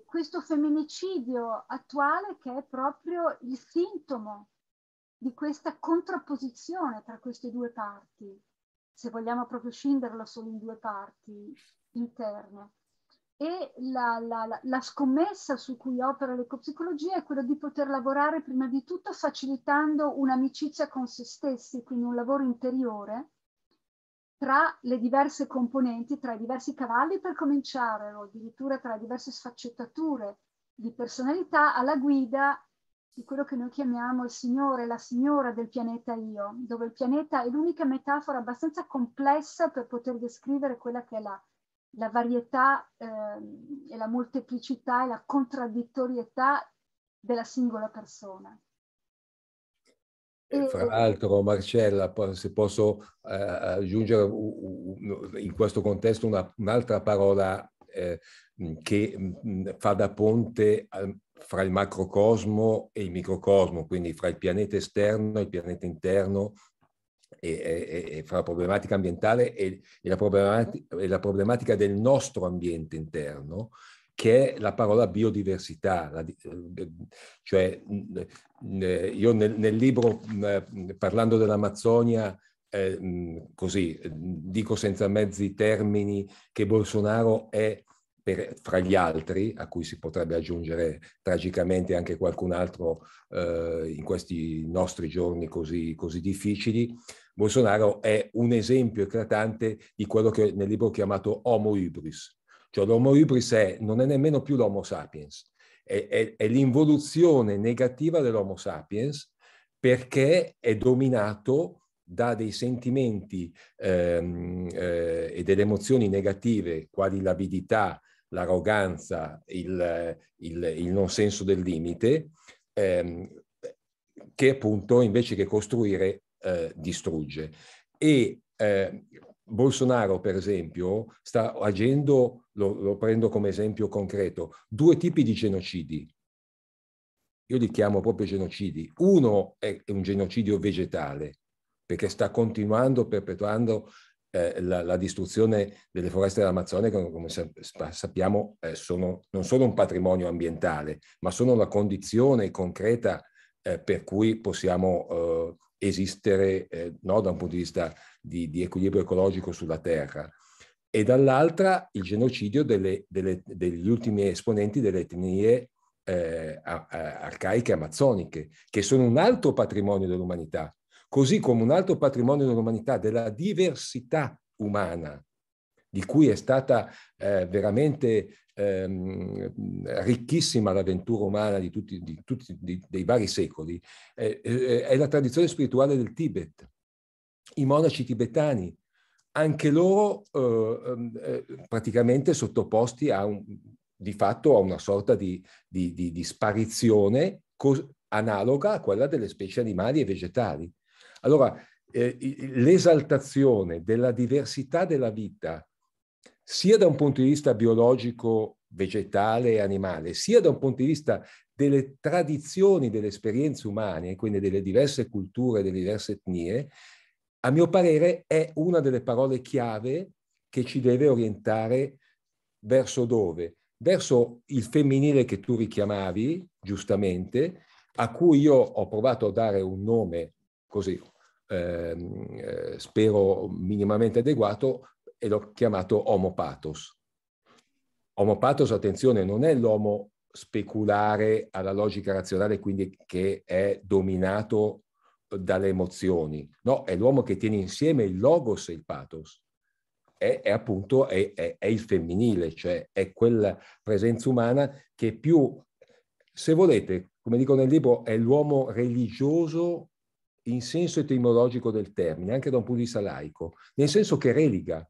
questo femminicidio attuale che è proprio il sintomo di questa contrapposizione tra queste due parti, se vogliamo proprio scenderla solo in due parti interne. E la, la, la, la scommessa su cui opera l'ecopsicologia è quella di poter lavorare prima di tutto facilitando un'amicizia con se stessi, quindi un lavoro interiore, tra le diverse componenti, tra i diversi cavalli per cominciare, o addirittura tra le diverse sfaccettature di personalità alla guida di quello che noi chiamiamo il Signore, la Signora del pianeta Io, dove il pianeta è l'unica metafora abbastanza complessa per poter descrivere quella che è la, la varietà eh, e la molteplicità e la contraddittorietà della singola persona. Mm, fra mm, mm. l'altro, Marcella, se posso eh, aggiungere in questo contesto una, un'altra parola eh, che fa da ponte al, fra il macrocosmo e il microcosmo, quindi fra il pianeta esterno e il pianeta interno, e, e, e fra la problematica ambientale e la problematica, e la problematica del nostro ambiente interno, che è la parola biodiversità, la, eh, cioè mm, eh, eh, io nel, nel libro mm, parlando dell'Amazzonia eh, mm, così dico senza mezzi termini che Bolsonaro è per, fra gli altri, a cui si potrebbe aggiungere tragicamente anche qualcun altro eh, in questi nostri giorni così, così, difficili, Bolsonaro è un esempio eclatante di quello che nel libro ho chiamato Homo Hybris, cioè l'Homo Ibris è, non è nemmeno più l'Homo sapiens, è, è, è l'involuzione negativa dell'Homo sapiens perché è dominato da dei sentimenti ehm, eh, e delle emozioni negative, quali l'avidità, l'arroganza, il, il, il non senso del limite, ehm, che appunto invece che costruire eh, distrugge. E eh, Bolsonaro, per esempio, sta agendo lo, lo prendo come esempio concreto, due tipi di genocidi. Io li chiamo proprio genocidi. Uno è un genocidio vegetale, perché sta continuando, perpetuando eh, la, la, distruzione delle foreste dell'Amazzonia, che come sappiamo eh, sono, non sono un patrimonio ambientale, ma sono la condizione concreta eh, per cui possiamo eh, esistere eh, no, da un punto di vista di, di equilibrio ecologico sulla Terra e dall'altra il genocidio delle, delle, degli ultimi esponenti delle etnie eh, arcaiche amazzoniche, che sono un altro patrimonio dell'umanità, così come un altro patrimonio dell'umanità, della diversità umana, di cui è stata eh, veramente ehm, ricchissima l'avventura umana di tutti, di tutti di, dei vari secoli, eh, eh, è la tradizione spirituale del Tibet. I monaci tibetani anche loro eh, ehm, eh, praticamente sottoposti a un, di fatto a una sorta di, di, di, di sparizione cos- analoga a quella delle specie animali e vegetali. Allora, eh, l'esaltazione della diversità della vita, sia da un punto di vista biologico, vegetale e animale, sia da un punto di vista delle tradizioni, delle esperienze umane, quindi delle diverse culture, delle diverse etnie, a mio parere è una delle parole chiave che ci deve orientare verso dove? Verso il femminile che tu richiamavi, giustamente, a cui io ho provato a dare un nome così, ehm, eh, spero minimamente adeguato, e l'ho chiamato omopatos. Omopatos, attenzione, non è l'uomo speculare alla logica razionale, quindi che è dominato dalle emozioni, no, è l'uomo che tiene insieme il logos e il pathos. È, è appunto è, è, è il femminile, cioè è quella presenza umana che più, se volete, come dico nel libro, è l'uomo religioso in senso etimologico del termine, anche da un punto di vista laico, nel senso che religa,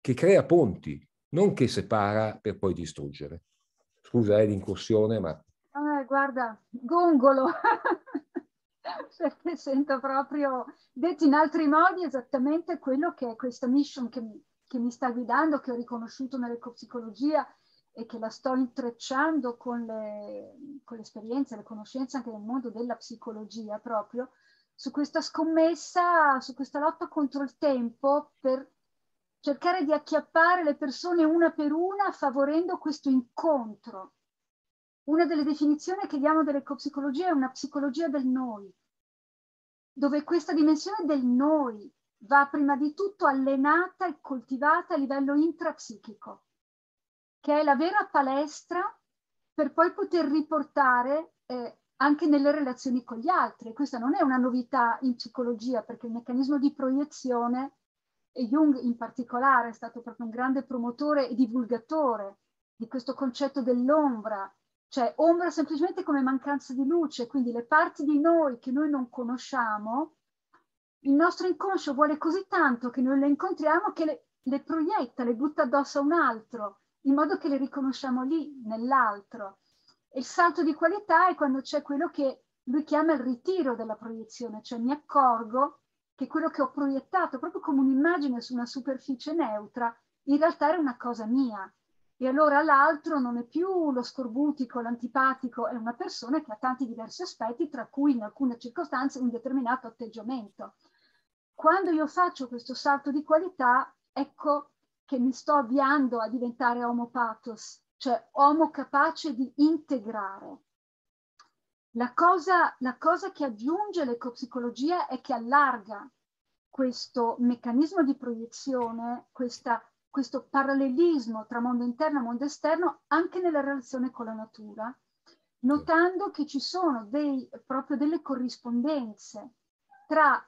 che crea ponti, non che separa per poi distruggere. Scusa è eh, l'incursione, ma... Ah, guarda, gongolo! perché sento proprio, detto in altri modi, esattamente quello che è questa mission che mi, che mi sta guidando, che ho riconosciuto nell'ecopsicologia e che la sto intrecciando con le, con le esperienze, le conoscenze anche nel mondo della psicologia proprio, su questa scommessa, su questa lotta contro il tempo per cercare di acchiappare le persone una per una favorendo questo incontro una delle definizioni che diamo dell'ecopsicologia è una psicologia del noi, dove questa dimensione del noi va prima di tutto allenata e coltivata a livello intrapsichico, che è la vera palestra per poi poter riportare eh, anche nelle relazioni con gli altri. Questa non è una novità in psicologia, perché il meccanismo di proiezione, e Jung in particolare è stato proprio un grande promotore e divulgatore di questo concetto dell'ombra cioè ombra semplicemente come mancanza di luce, quindi le parti di noi che noi non conosciamo, il nostro inconscio vuole così tanto che noi le incontriamo che le, le proietta, le butta addosso a un altro, in modo che le riconosciamo lì, nell'altro. E il salto di qualità è quando c'è quello che lui chiama il ritiro della proiezione, cioè mi accorgo che quello che ho proiettato proprio come un'immagine su una superficie neutra in realtà era una cosa mia, e allora l'altro non è più lo scorbutico, l'antipatico, è una persona che ha tanti diversi aspetti, tra cui in alcune circostanze un determinato atteggiamento. Quando io faccio questo salto di qualità, ecco che mi sto avviando a diventare omopathos, cioè uomo capace di integrare. La cosa, la cosa che aggiunge l'ecopsicologia è che allarga questo meccanismo di proiezione, questa questo parallelismo tra mondo interno e mondo esterno anche nella relazione con la natura, notando che ci sono dei, proprio delle corrispondenze tra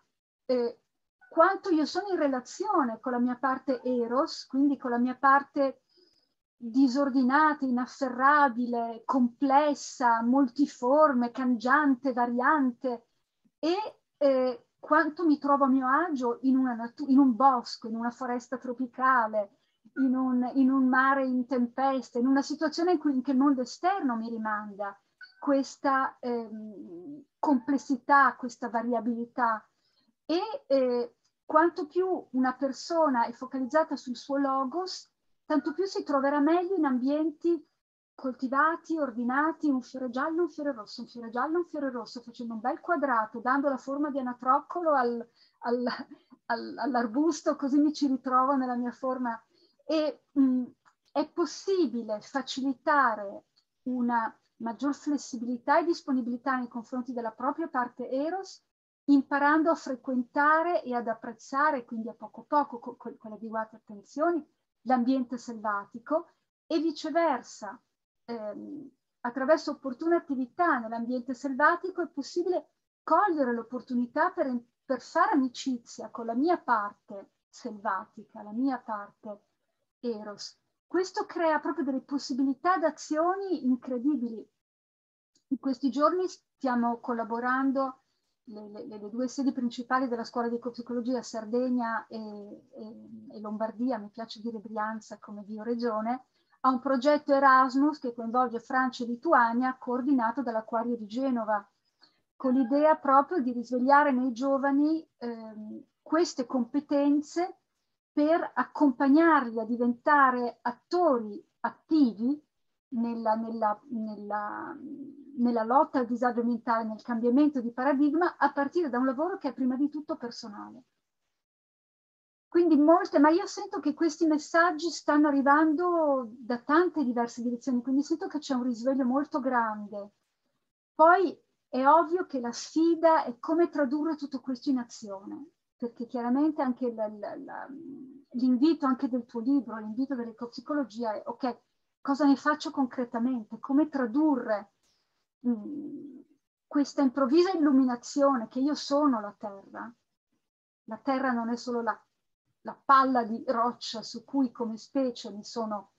eh, quanto io sono in relazione con la mia parte eros, quindi con la mia parte disordinata, inafferrabile, complessa, multiforme, cangiante, variante, e eh, quanto mi trovo a mio agio in, natu- in un bosco, in una foresta tropicale, in un, in un, mare in tempesta, in una situazione in cui anche il mondo esterno mi rimanda questa ehm, complessità, questa variabilità e eh, quanto più una persona è focalizzata sul suo logos, tanto più si troverà meglio in ambienti coltivati, ordinati, un fiore giallo, un fiore rosso, un fiore giallo, un fiore rosso, facendo un bel quadrato, dando la forma di anatroccolo al, al, al, all'arbusto, così mi ci ritrovo nella mia forma. E mh, mm, è possibile facilitare una maggior flessibilità e disponibilità nei confronti della propria parte eros, imparando a frequentare e ad apprezzare, quindi a poco a poco, con, con le adeguate attenzioni, l'ambiente selvatico e viceversa ehm, attraverso opportune attività nell'ambiente selvatico è possibile cogliere l'opportunità per, per fare amicizia con la mia parte selvatica, la mia parte eros. Questo crea proprio delle possibilità d'azioni incredibili. In questi giorni stiamo collaborando le, le, le, due sedi principali della scuola di ecopsicologia, Sardegna e, e, e Lombardia, mi piace dire Brianza come bioregione, a un progetto Erasmus che coinvolge Francia e Lituania, coordinato dall'Acquario di Genova, con l'idea proprio di risvegliare nei giovani eh, queste competenze per accompagnarli a diventare attori attivi nella, nella, nella, nella lotta al disagio ambientale, nel cambiamento di paradigma, a partire da un lavoro che è prima di tutto personale. Quindi molte, ma io sento che questi messaggi stanno arrivando da tante diverse direzioni, quindi sento che c'è un risveglio molto grande. Poi è ovvio che la sfida è come tradurre tutto questo in azione, perché chiaramente anche la, la, la, l'invito anche del tuo libro, l'invito dell'ecopsicologia è ok, cosa ne faccio concretamente, come tradurre mh, mm, questa improvvisa illuminazione che io sono la terra. La terra non è solo la la palla di roccia su cui come specie mi sono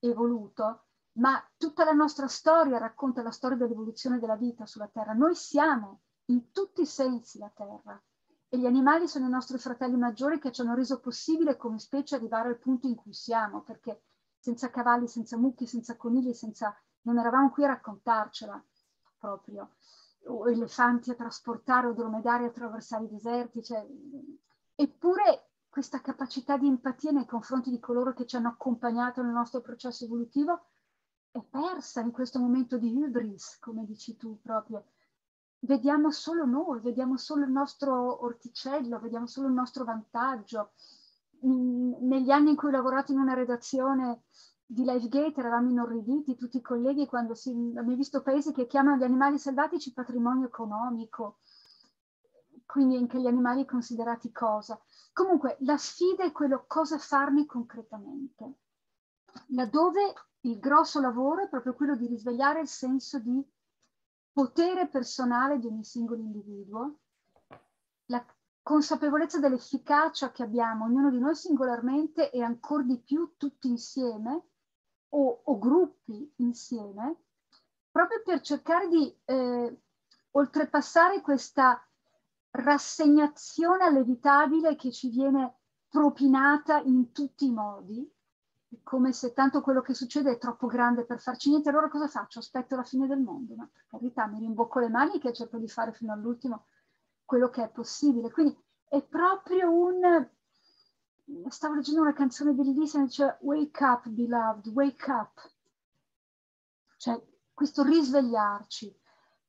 evoluto, ma tutta la nostra storia racconta la storia dell'evoluzione della vita sulla Terra. Noi siamo in tutti i sensi la Terra e gli animali sono i nostri fratelli maggiori che ci hanno reso possibile come specie arrivare al punto in cui siamo, perché senza cavalli, senza mucchi, senza conigli, senza... non eravamo qui a raccontarcela proprio, o elefanti a trasportare o dromedari a attraversare i deserti, cioè... eppure questa capacità di empatia nei confronti di coloro che ci hanno accompagnato nel nostro processo evolutivo è persa in questo momento di hubris, come dici tu proprio. Vediamo solo noi, vediamo solo il nostro orticello, vediamo solo il nostro vantaggio. Mm, negli anni in cui ho lavorato in una redazione di LifeGate eravamo inorriditi tutti i colleghi quando si, abbiamo visto paesi che chiamano gli animali selvatici patrimonio economico quindi anche gli animali considerati cosa. Comunque la sfida è quello cosa farne concretamente, laddove il grosso lavoro è proprio quello di risvegliare il senso di potere personale di ogni singolo individuo, la consapevolezza dell'efficacia che abbiamo ognuno di noi singolarmente e ancora di più tutti insieme o, o gruppi insieme, proprio per cercare di eh, oltrepassare questa rassegnazione all'evitabile che ci viene propinata in tutti i modi, come se tanto quello che succede è troppo grande per farci niente, allora cosa faccio? Aspetto la fine del mondo, ma per carità mi rimbocco le maniche e cerco di fare fino all'ultimo quello che è possibile. Quindi è proprio un... Stavo leggendo una canzone bellissima, dice Wake up, beloved, wake up. Cioè questo risvegliarci,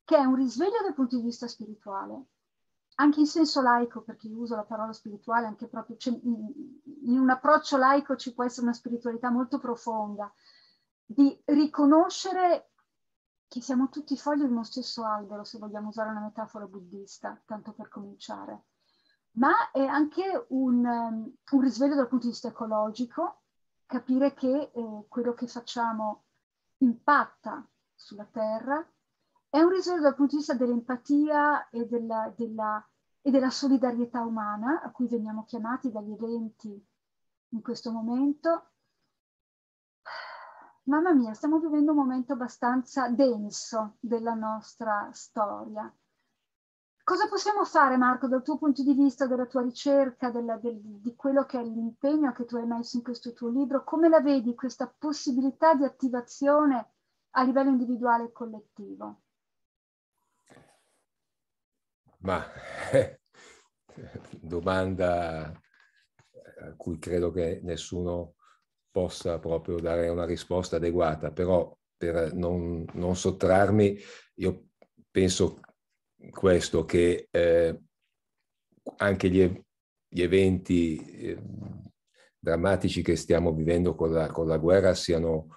che è un risveglio dal punto di vista spirituale, anche in senso laico, perché uso la parola spirituale, anche proprio cioè, in un approccio laico ci può essere una spiritualità molto profonda, di riconoscere che siamo tutti fogli di uno stesso albero, se vogliamo usare una metafora buddista, tanto per cominciare. Ma è anche un, ehm, un risveglio dal punto di vista ecologico, capire che eh, quello che facciamo impatta sulla terra, è un risorso dal punto di vista dell'empatia e della, della, e della solidarietà umana a cui veniamo chiamati dagli eventi in questo momento. Mamma mia, stiamo vivendo un momento abbastanza denso della nostra storia. Cosa possiamo fare, Marco, dal tuo punto di vista, della tua ricerca, della, del, di quello che è l'impegno che tu hai messo in questo tuo libro? Come la vedi questa possibilità di attivazione a livello individuale e collettivo? Ma domanda eh, a cui credo che nessuno possa proprio dare una risposta adeguata, però per non, non sottrarmi, io penso questo, che eh, anche gli, gli eventi eh, drammatici che stiamo vivendo con la, con la guerra siano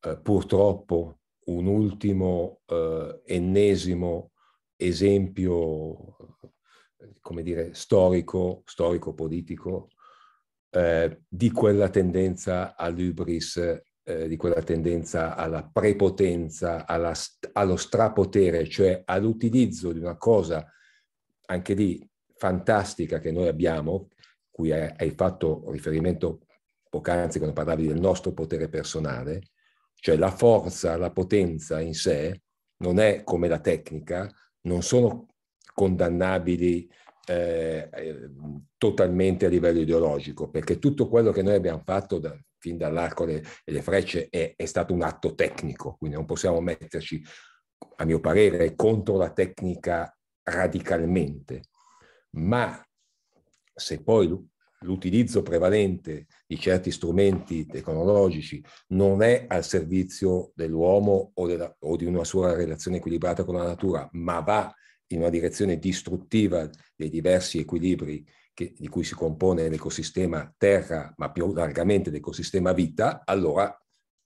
eh, purtroppo un ultimo eh, ennesimo esempio, come dire, storico, storico-politico eh, di quella tendenza all'ubris, eh, di quella tendenza alla prepotenza, alla, allo strapotere, cioè all'utilizzo di una cosa anche lì fantastica che noi abbiamo, cui hai fatto riferimento poc'anzi quando parlavi del nostro potere personale, cioè la forza, la potenza in sé non è come la tecnica, non sono condannabili eh, eh, totalmente a livello ideologico, perché tutto quello che noi abbiamo fatto da, fin dall'arco e le frecce è, è stato un atto tecnico, quindi non possiamo metterci, a mio parere, contro la tecnica radicalmente. Ma se poi l'utilizzo prevalente di certi strumenti tecnologici non è al servizio dell'uomo o, della, o, di una sua relazione equilibrata con la natura, ma va in una direzione distruttiva dei diversi equilibri che, di cui si compone l'ecosistema terra, ma più largamente l'ecosistema vita, allora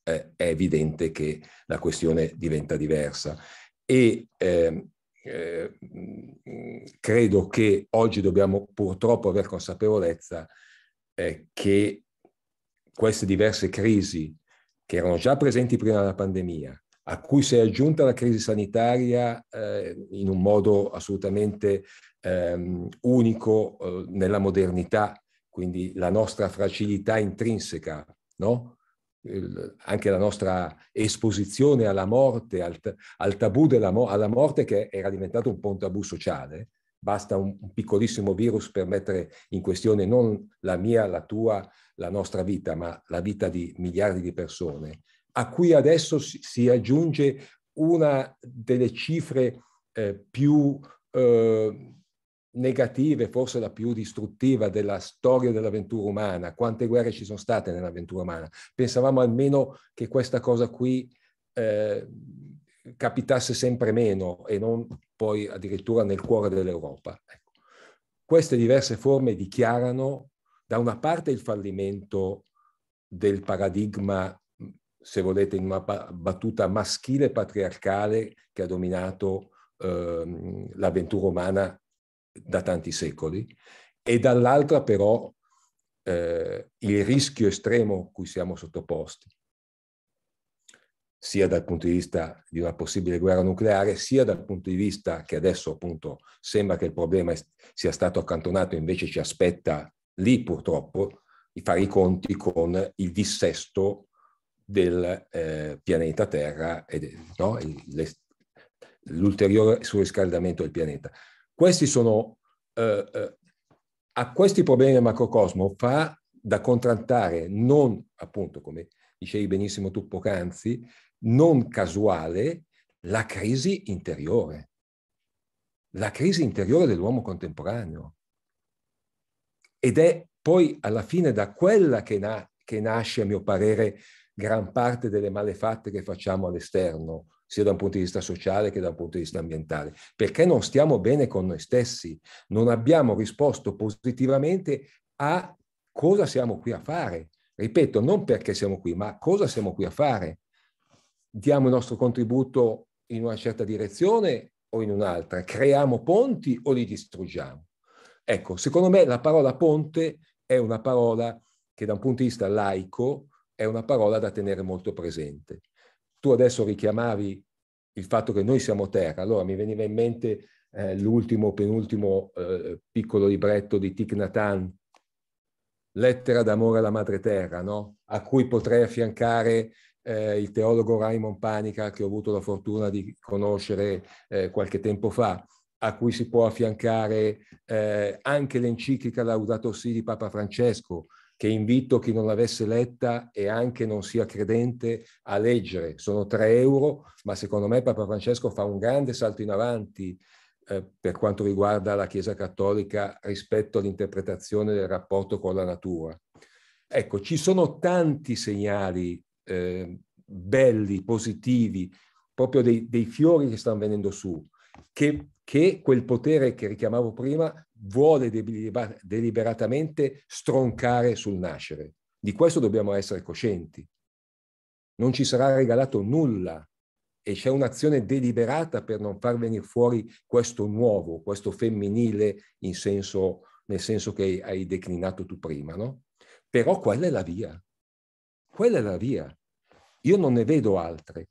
eh, è evidente che la questione diventa diversa. E eh, Ehm, mm, credo che oggi dobbiamo purtroppo avere consapevolezza eh, che queste diverse crisi che erano già presenti prima della pandemia, a cui si è aggiunta la crisi sanitaria eh, in un modo assolutamente ehm, unico eh, nella modernità, quindi la nostra fragilità intrinseca, no? anche la nostra esposizione alla morte, al, al tabù della alla morte che era diventato un po' un tabù sociale, basta un, un, piccolissimo virus per mettere in questione non la mia, la tua, la nostra vita, ma la vita di miliardi di persone, a cui adesso si, si aggiunge una delle cifre eh, più... Eh, negative, forse la più distruttiva della storia dell'avventura umana. Quante guerre ci sono state nell'avventura umana? Pensavamo almeno che questa cosa qui eh, capitasse sempre meno e non poi addirittura nel cuore dell'Europa. Ecco. Queste diverse forme dichiarano da una parte il fallimento del paradigma, se volete, in una battuta maschile patriarcale che ha dominato eh, l'avventura umana da tanti secoli e dall'altra però eh, il rischio estremo cui siamo sottoposti, sia dal punto di vista di una possibile guerra nucleare, sia dal punto di vista che adesso appunto sembra che il problema sia stato accantonato, invece ci aspetta lì purtroppo di fare i conti con il dissesto del eh, pianeta Terra e no? l'ulteriore surriscaldamento del pianeta. Questi sono, eh, eh, a questi problemi del macrocosmo fa da contrattare non, appunto, come dicevi benissimo tu poc'anzi, non casuale la crisi interiore, la crisi interiore dell'uomo contemporaneo. Ed è poi alla fine da quella che, na- che nasce, a mio parere, gran parte delle malefatte che facciamo all'esterno, sia da un punto di vista sociale che da un punto di vista ambientale, perché non stiamo bene con noi stessi, non abbiamo risposto positivamente a cosa siamo qui a fare. Ripeto, non perché siamo qui, ma cosa siamo qui a fare. Diamo il nostro contributo in una certa direzione o in un'altra, creiamo ponti o li distruggiamo. Ecco, secondo me la parola ponte è una parola che da un punto di vista laico è una parola da tenere molto presente tu adesso richiamavi il fatto che noi siamo terra, allora mi veniva in mente eh, l'ultimo, penultimo eh, piccolo libretto di Thich Natan, Lettera d'amore alla madre terra, no? a cui potrei affiancare eh, il teologo Raymond Panica, che ho avuto la fortuna di conoscere eh, qualche tempo fa, a cui si può affiancare eh, anche l'enciclica Laudato Si di Papa Francesco, che invito chi non l'avesse letta e anche non sia credente a leggere. Sono 3 euro, ma secondo me Papa Francesco fa un grande salto in avanti eh, per quanto riguarda la Chiesa Cattolica rispetto all'interpretazione del rapporto con la natura. Ecco, ci sono tanti segnali eh, belli, positivi, proprio dei, dei, fiori che stanno venendo su, che, che quel potere che richiamavo prima vuole deliberatamente stroncare sul nascere. Di questo dobbiamo essere coscienti. Non ci sarà regalato nulla e c'è un'azione deliberata per non far venire fuori questo nuovo, questo femminile senso, nel senso che hai declinato tu prima, no? Però quella è la via. Quella è la via. Io non ne vedo altre.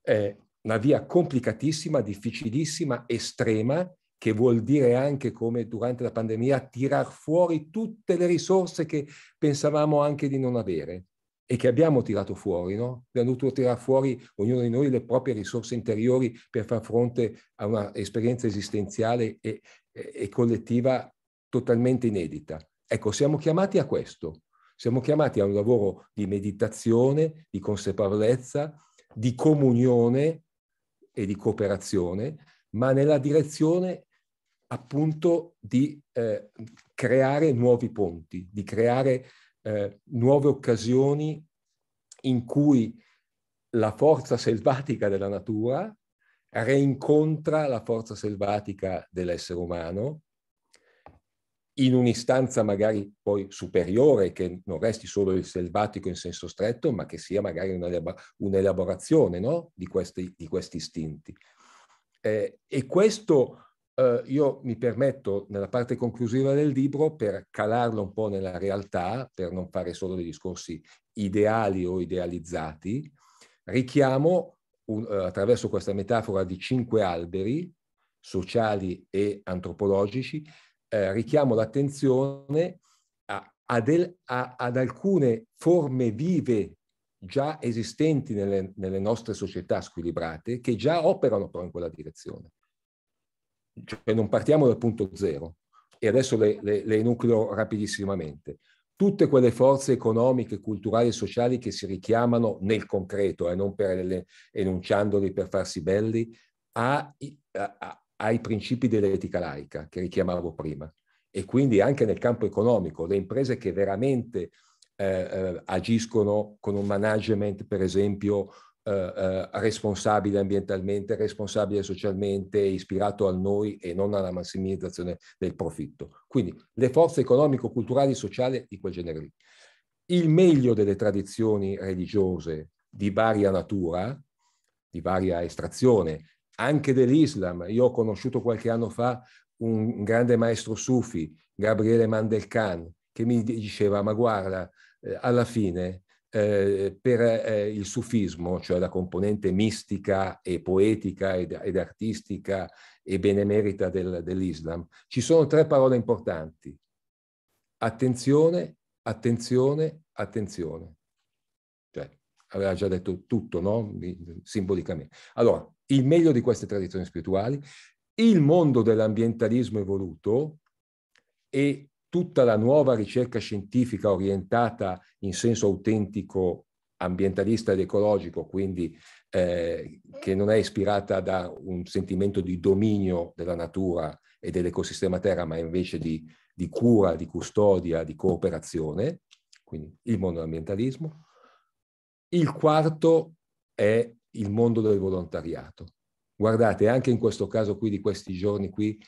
È una via complicatissima, difficilissima, estrema, che vuol dire anche come durante la pandemia tirar fuori tutte le risorse che pensavamo anche di non avere e che abbiamo tirato fuori, no? Abbiamo dovuto tirar fuori ognuno di noi le proprie risorse interiori per far fronte a un'esperienza esistenziale e, e, e collettiva totalmente inedita. Ecco, siamo chiamati a questo, siamo chiamati a un lavoro di meditazione, di consapevolezza, di comunione e di cooperazione, ma nella direzione appunto di eh, creare nuovi ponti, di creare eh, nuove occasioni in cui la forza selvatica della natura reincontra la forza selvatica dell'essere umano in un'istanza magari poi superiore, che non resti solo il selvatico in senso stretto, ma che sia magari un'elaborazione no? di, questi, di, questi, istinti. Eh, e questo eh, io mi permetto nella parte conclusiva del libro per calarlo un po' nella realtà, per non fare solo dei discorsi ideali o idealizzati, richiamo un, uhm, attraverso questa metafora di cinque alberi sociali e antropologici, eh, richiamo l'attenzione a, a del, a, ad alcune forme vive già esistenti nelle, nelle nostre società squilibrate che già operano però in quella direzione cioè non partiamo dal punto zero e adesso le, le, le enucleo rapidissimamente. Tutte quelle forze economiche, culturali e sociali che si richiamano nel concreto e eh, non per le, enunciandoli per farsi belli, a, a, ai principi dell'etica laica che richiamavo prima. E quindi anche nel campo economico, le imprese che veramente eh, eh agiscono con un management, per esempio, eh, eh, responsabile ambientalmente, responsabile socialmente, ispirato a noi e non alla massimizzazione del profitto. Quindi le forze economico, culturali e sociali di quel genere lì. Il meglio delle tradizioni religiose di varia natura, di varia estrazione, anche dell'Islam. Io ho conosciuto qualche anno fa un grande maestro sufi, Gabriele Mandelkan, che mi diceva, ma guarda, eh, alla fine eh, per eh, il sufismo, cioè la componente mistica e poetica ed, ed artistica e benemerita del, dell'Islam, ci sono tre parole importanti. Attenzione, attenzione, attenzione. Cioè, aveva già detto tutto, no? Simbolicamente. Allora, il meglio di queste tradizioni spirituali, il mondo dell'ambientalismo evoluto e tutta la nuova ricerca scientifica orientata in senso autentico ambientalista ed ecologico, quindi eh, che non è ispirata da un sentimento di dominio della natura e dell'ecosistema terra, ma invece di, di cura, di custodia, di cooperazione, quindi il mondo ambientalismo. Il quarto è il mondo del volontariato. Guardate, anche in questo caso qui di questi giorni qui,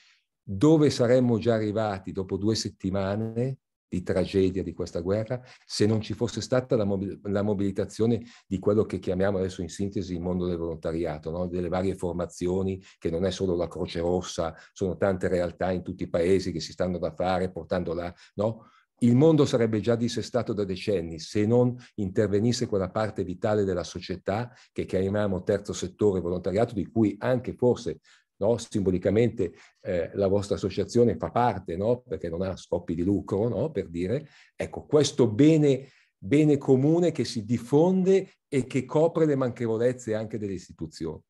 dove saremmo già arrivati dopo due settimane di tragedia di questa guerra se non ci fosse stata la, mobil- la mobilitazione di quello che chiamiamo adesso in sintesi il mondo del volontariato, no? delle varie formazioni che non è solo la Croce Rossa, sono tante realtà in tutti i paesi che si stanno da fare portando là, no? Il mondo sarebbe già dissestato da decenni se non intervenisse quella parte vitale della società che chiamiamo terzo settore volontariato, di cui anche forse no? simbolicamente eh, la vostra associazione fa parte, no? perché non ha scopi di lucro, no? per dire, ecco, questo bene, bene comune che si diffonde e che copre le manchevolezze anche delle istituzioni.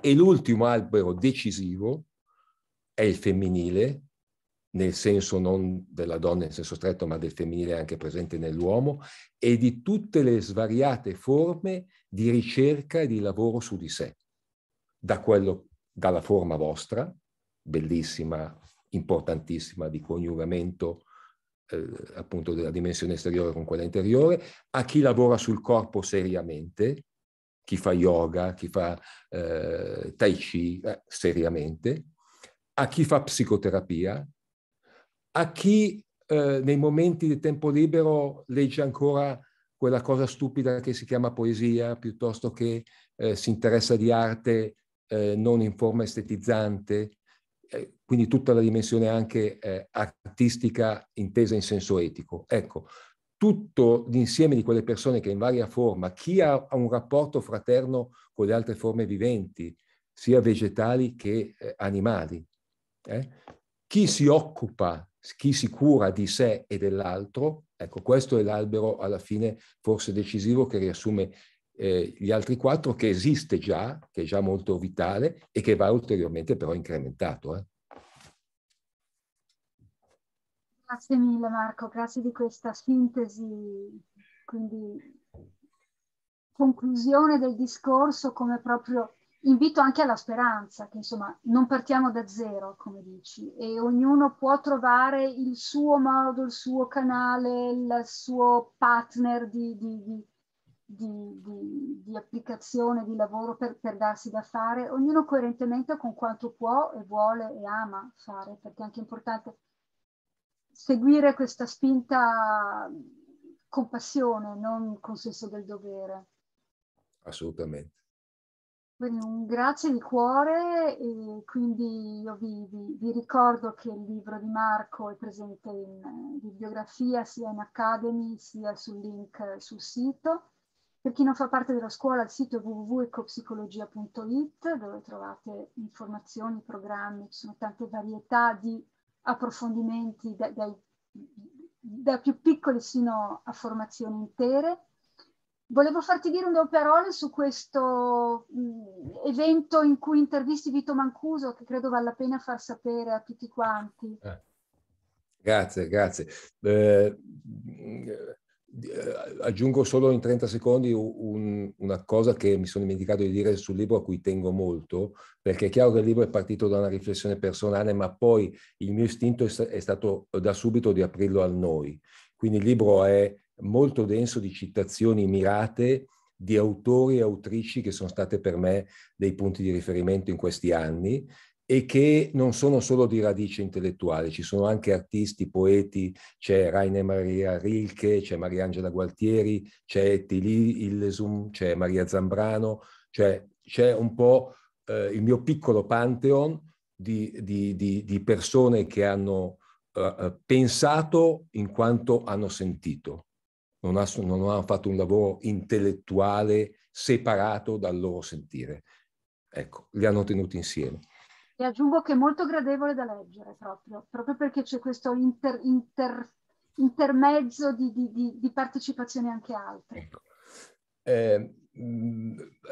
E l'ultimo albero decisivo è il femminile, nel senso non della donna in senso stretto, ma del femminile anche presente nell'uomo, e di tutte le svariate forme di ricerca e di lavoro su di sé, da quello dalla forma vostra, bellissima, importantissima di coniugamento eh, appunto della dimensione esteriore con quella interiore, a chi lavora sul corpo seriamente, chi fa yoga, chi fa eh, tai chi eh, seriamente, a chi fa psicoterapia, a chi eh, nei momenti di tempo libero legge ancora quella cosa stupida che si chiama poesia piuttosto che eh, si interessa di arte eh, non in forma estetizzante, eh, quindi tutta la dimensione anche eh, artistica intesa in senso etico. Ecco, tutto l'insieme di quelle persone che in varia forma, chi ha, un rapporto fraterno con le altre forme viventi, sia vegetali che eh, animali, eh, chi si occupa, chi si cura di sé e dell'altro, ecco, questo è l'albero alla fine forse decisivo che riassume eh, gli altri quattro che esiste già, che è già molto vitale e che va ulteriormente però incrementato. Eh. Grazie mille Marco, grazie di questa sintesi, quindi conclusione del discorso come proprio invito anche alla speranza, che insomma non partiamo da zero, come dici, e ognuno può trovare il suo modo, il suo canale, il suo partner di, di, di di, di, di applicazione, di lavoro per, per, darsi da fare, ognuno coerentemente con quanto può e vuole e ama fare, perché è anche importante seguire questa spinta con passione, non con senso del dovere. Assolutamente. Quindi un grazie di cuore e quindi io vi, vi, vi, ricordo che il libro di Marco è presente in eh, bibliografia sia in Academy sia sul link eh, sul sito per chi non fa parte della scuola, il sito è www.ecopsicologia.it dove trovate informazioni, programmi, ci sono tante varietà di approfondimenti da, dai, da più piccoli sino a formazioni intere. Volevo farti dire un due parole su questo mh, mm, evento in cui intervisti Vito Mancuso, che credo valga la pena far sapere a tutti quanti. Eh, grazie, grazie. Eh, eh, aggiungo solo in 30 secondi un, una cosa che mi sono dimenticato di dire sul libro a cui tengo molto, perché è chiaro che il libro è partito da una riflessione personale, ma poi il mio istinto è stato da subito di aprirlo al noi. Quindi il libro è molto denso di citazioni mirate di autori e autrici che sono state per me dei punti di riferimento in questi anni e che non sono solo di radice intellettuale, ci sono anche artisti, poeti, c'è Rainer Maria Rilke, c'è Mariangela Gualtieri, c'è Tilly Illesum, c'è Maria Zambrano, cioè c'è un po' eh, il mio piccolo pantheon di, di, di, di persone che hanno eh, eh pensato in quanto hanno sentito, non, ha, non hanno fatto un lavoro intellettuale separato dal loro sentire. Ecco, li hanno tenuti insieme. E aggiungo che è molto gradevole da leggere proprio, proprio perché c'è questo inter, inter, intermezzo di, di, di, partecipazione anche altre. Ecco. Eh,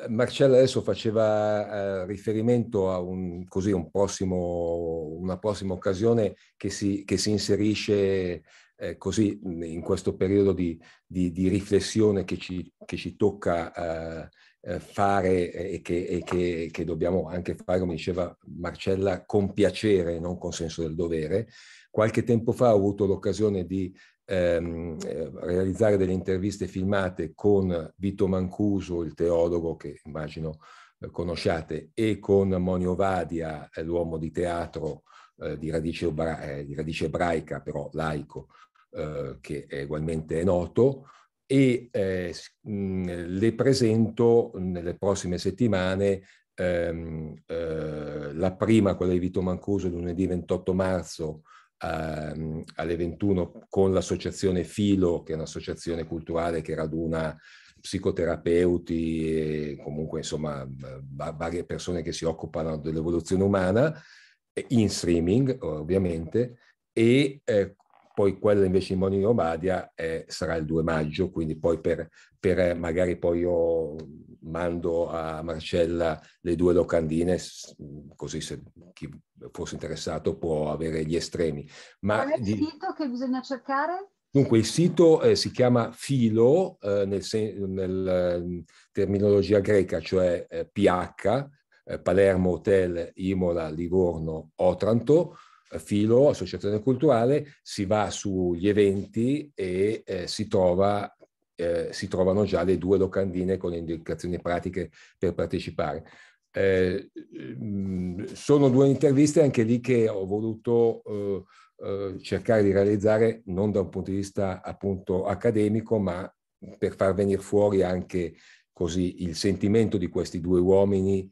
Marcella adesso faceva eh, riferimento a un, così, un prossimo, una prossima occasione che si, che si inserisce eh, così in questo periodo di, di, di riflessione che ci, che ci tocca eh, eh, fare e, che, e che, che, dobbiamo anche fare, come diceva Marcella, con piacere, non con senso del dovere. Qualche tempo fa ho avuto l'occasione di ehm, eh, realizzare delle interviste filmate con Vito Mancuso, il teologo che immagino eh, conosciate, e con Monio Vadia, l'uomo di teatro eh, di, radice ebra- eh, di, radice ebraica, però laico, eh, che è ugualmente noto e eh, le presento nelle prossime settimane ehm, eh, la prima, quella di Vito Mancuso, lunedì 28 marzo ehm, alle 21 con l'associazione Filo, che è un'associazione culturale che raduna psicoterapeuti e comunque insomma varie persone che si occupano dell'evoluzione umana eh, in streaming ovviamente e eh, poi quella invece in Monino Badia eh, sarà il 2 maggio, quindi poi per, per, eh, magari poi io mando a Marcella le due locandine, mm, così se chi fosse interessato può avere gli estremi. Ma Qual è il sito che bisogna cercare? Dunque, il sito eh, si chiama Filo, eh, nel, nel mm, terminologia greca, cioè PH, eh, eh, Palermo Hotel Imola Livorno Otranto, eh, filo, associazione culturale, si va sugli eventi e eh, si, trova, eh, si, trovano già le due locandine con le indicazioni pratiche per partecipare. Eh, mm, sono due interviste anche lì che ho voluto eh, eh, cercare di realizzare non da un punto di vista appunto accademico, ma per far venire fuori anche così il sentimento di questi due uomini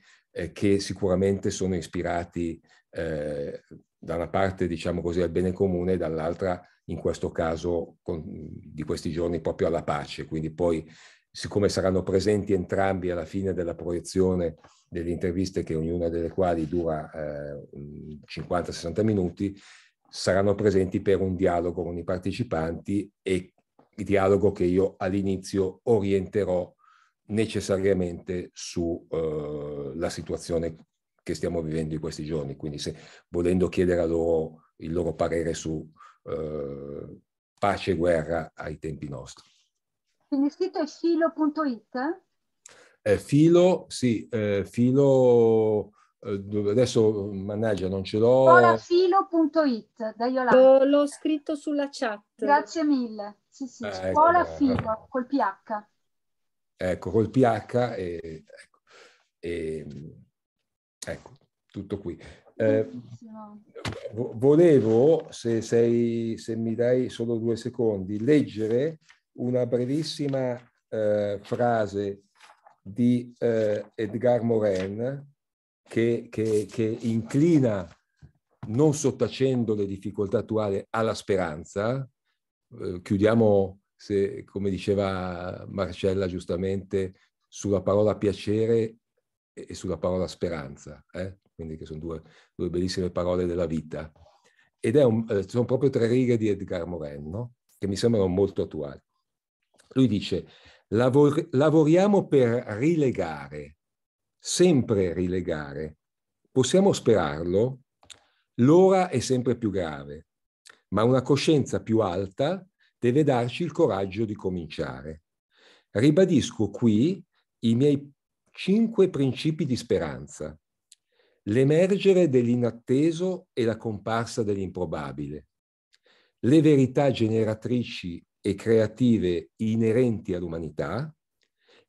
che sicuramente sono ispirati eh, da una parte diciamo così al bene comune e dall'altra in questo caso con, di questi giorni proprio alla pace. Quindi poi siccome saranno presenti entrambi alla fine della proiezione delle interviste che ognuna delle quali dura eh, 50-60 minuti, saranno presenti per un dialogo con i partecipanti e il dialogo che io all'inizio orienterò necessariamente sulla eh, situazione che stiamo vivendo in questi giorni. Quindi se, volendo chiedere a loro il loro parere su eh, pace e guerra ai tempi nostri. Quindi il sito è filo.it? Eh, filo, sì, eh, filo... Eh, adesso, mannaggia, non ce l'ho. Scuolafilo.it da Yolanda. L'ho scritto sulla chat. Grazie mille. Sì, sì, ah, scuolafilo ecco. Eh. col PH. Ecco, col PH e, ecco, e Ecco, tutto qui. Eh, volevo, se, sei, se, mi dai solo due secondi, leggere una brevissima eh, frase di eh, Edgar Morin che, che, che inclina, non sottacendo le difficoltà attuali, alla speranza. Eh, chiudiamo, se, come diceva Marcella giustamente, sulla parola piacere e, sulla parola speranza, eh? quindi che sono due, due, bellissime parole della vita. Ed è un, eh, sono proprio tre righe di Edgar Morin, no? che mi sembrano molto attuali. Lui dice, Lavor- lavoriamo per rilegare, sempre rilegare. Possiamo sperarlo? L'ora è sempre più grave, ma una coscienza più alta deve darci il coraggio di cominciare. Ribadisco qui i miei cinque principi di speranza, l'emergere dell'inatteso e la comparsa dell'improbabile, le verità generatrici e creative inerenti all'umanità,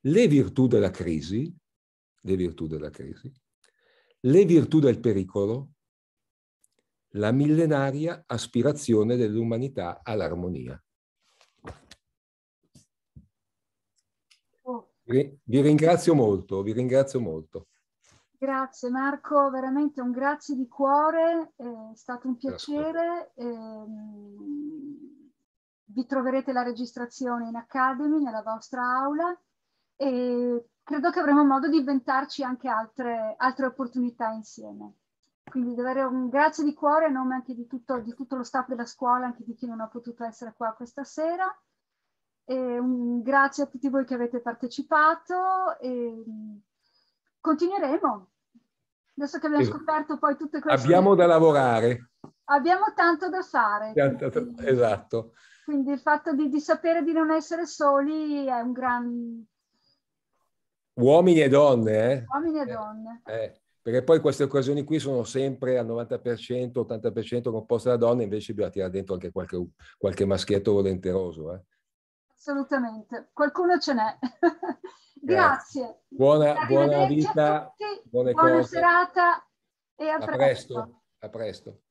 le virtù della crisi, le virtù della crisi, le virtù del pericolo, la millenaria aspirazione dell'umanità all'armonia. Vi ringrazio molto, vi ringrazio molto. Grazie Marco, veramente un grazie di cuore, è stato un piacere. Ehm, vi troverete la registrazione in Academy, nella vostra aula e credo che avremo modo di inventarci anche altre, altre opportunità insieme. Quindi davvero un grazie di cuore a nome anche di tutto, di tutto lo staff della scuola, anche di chi non ha potuto essere qua questa sera. E, um, grazie a tutti voi che avete partecipato e mm, continueremo. Adesso che abbiamo scoperto poi tutte queste... Abbiamo da lavorare. Abbiamo tanto da fare. Tanto, quindi, esatto. Quindi il fatto di, di, sapere di non essere soli è un gran... Uomini e donne, eh? Uomini e eh, donne. Eh, eh. Perché poi queste occasioni qui sono sempre al 90%, 80% composte da donne, invece bisogna tirare dentro anche qualche, qualche maschietto volenteroso, eh? Assolutamente, qualcuno ce n'è. Grazie. Buona, buona vita, buone buona cose. serata e a, a presto. presto. A presto.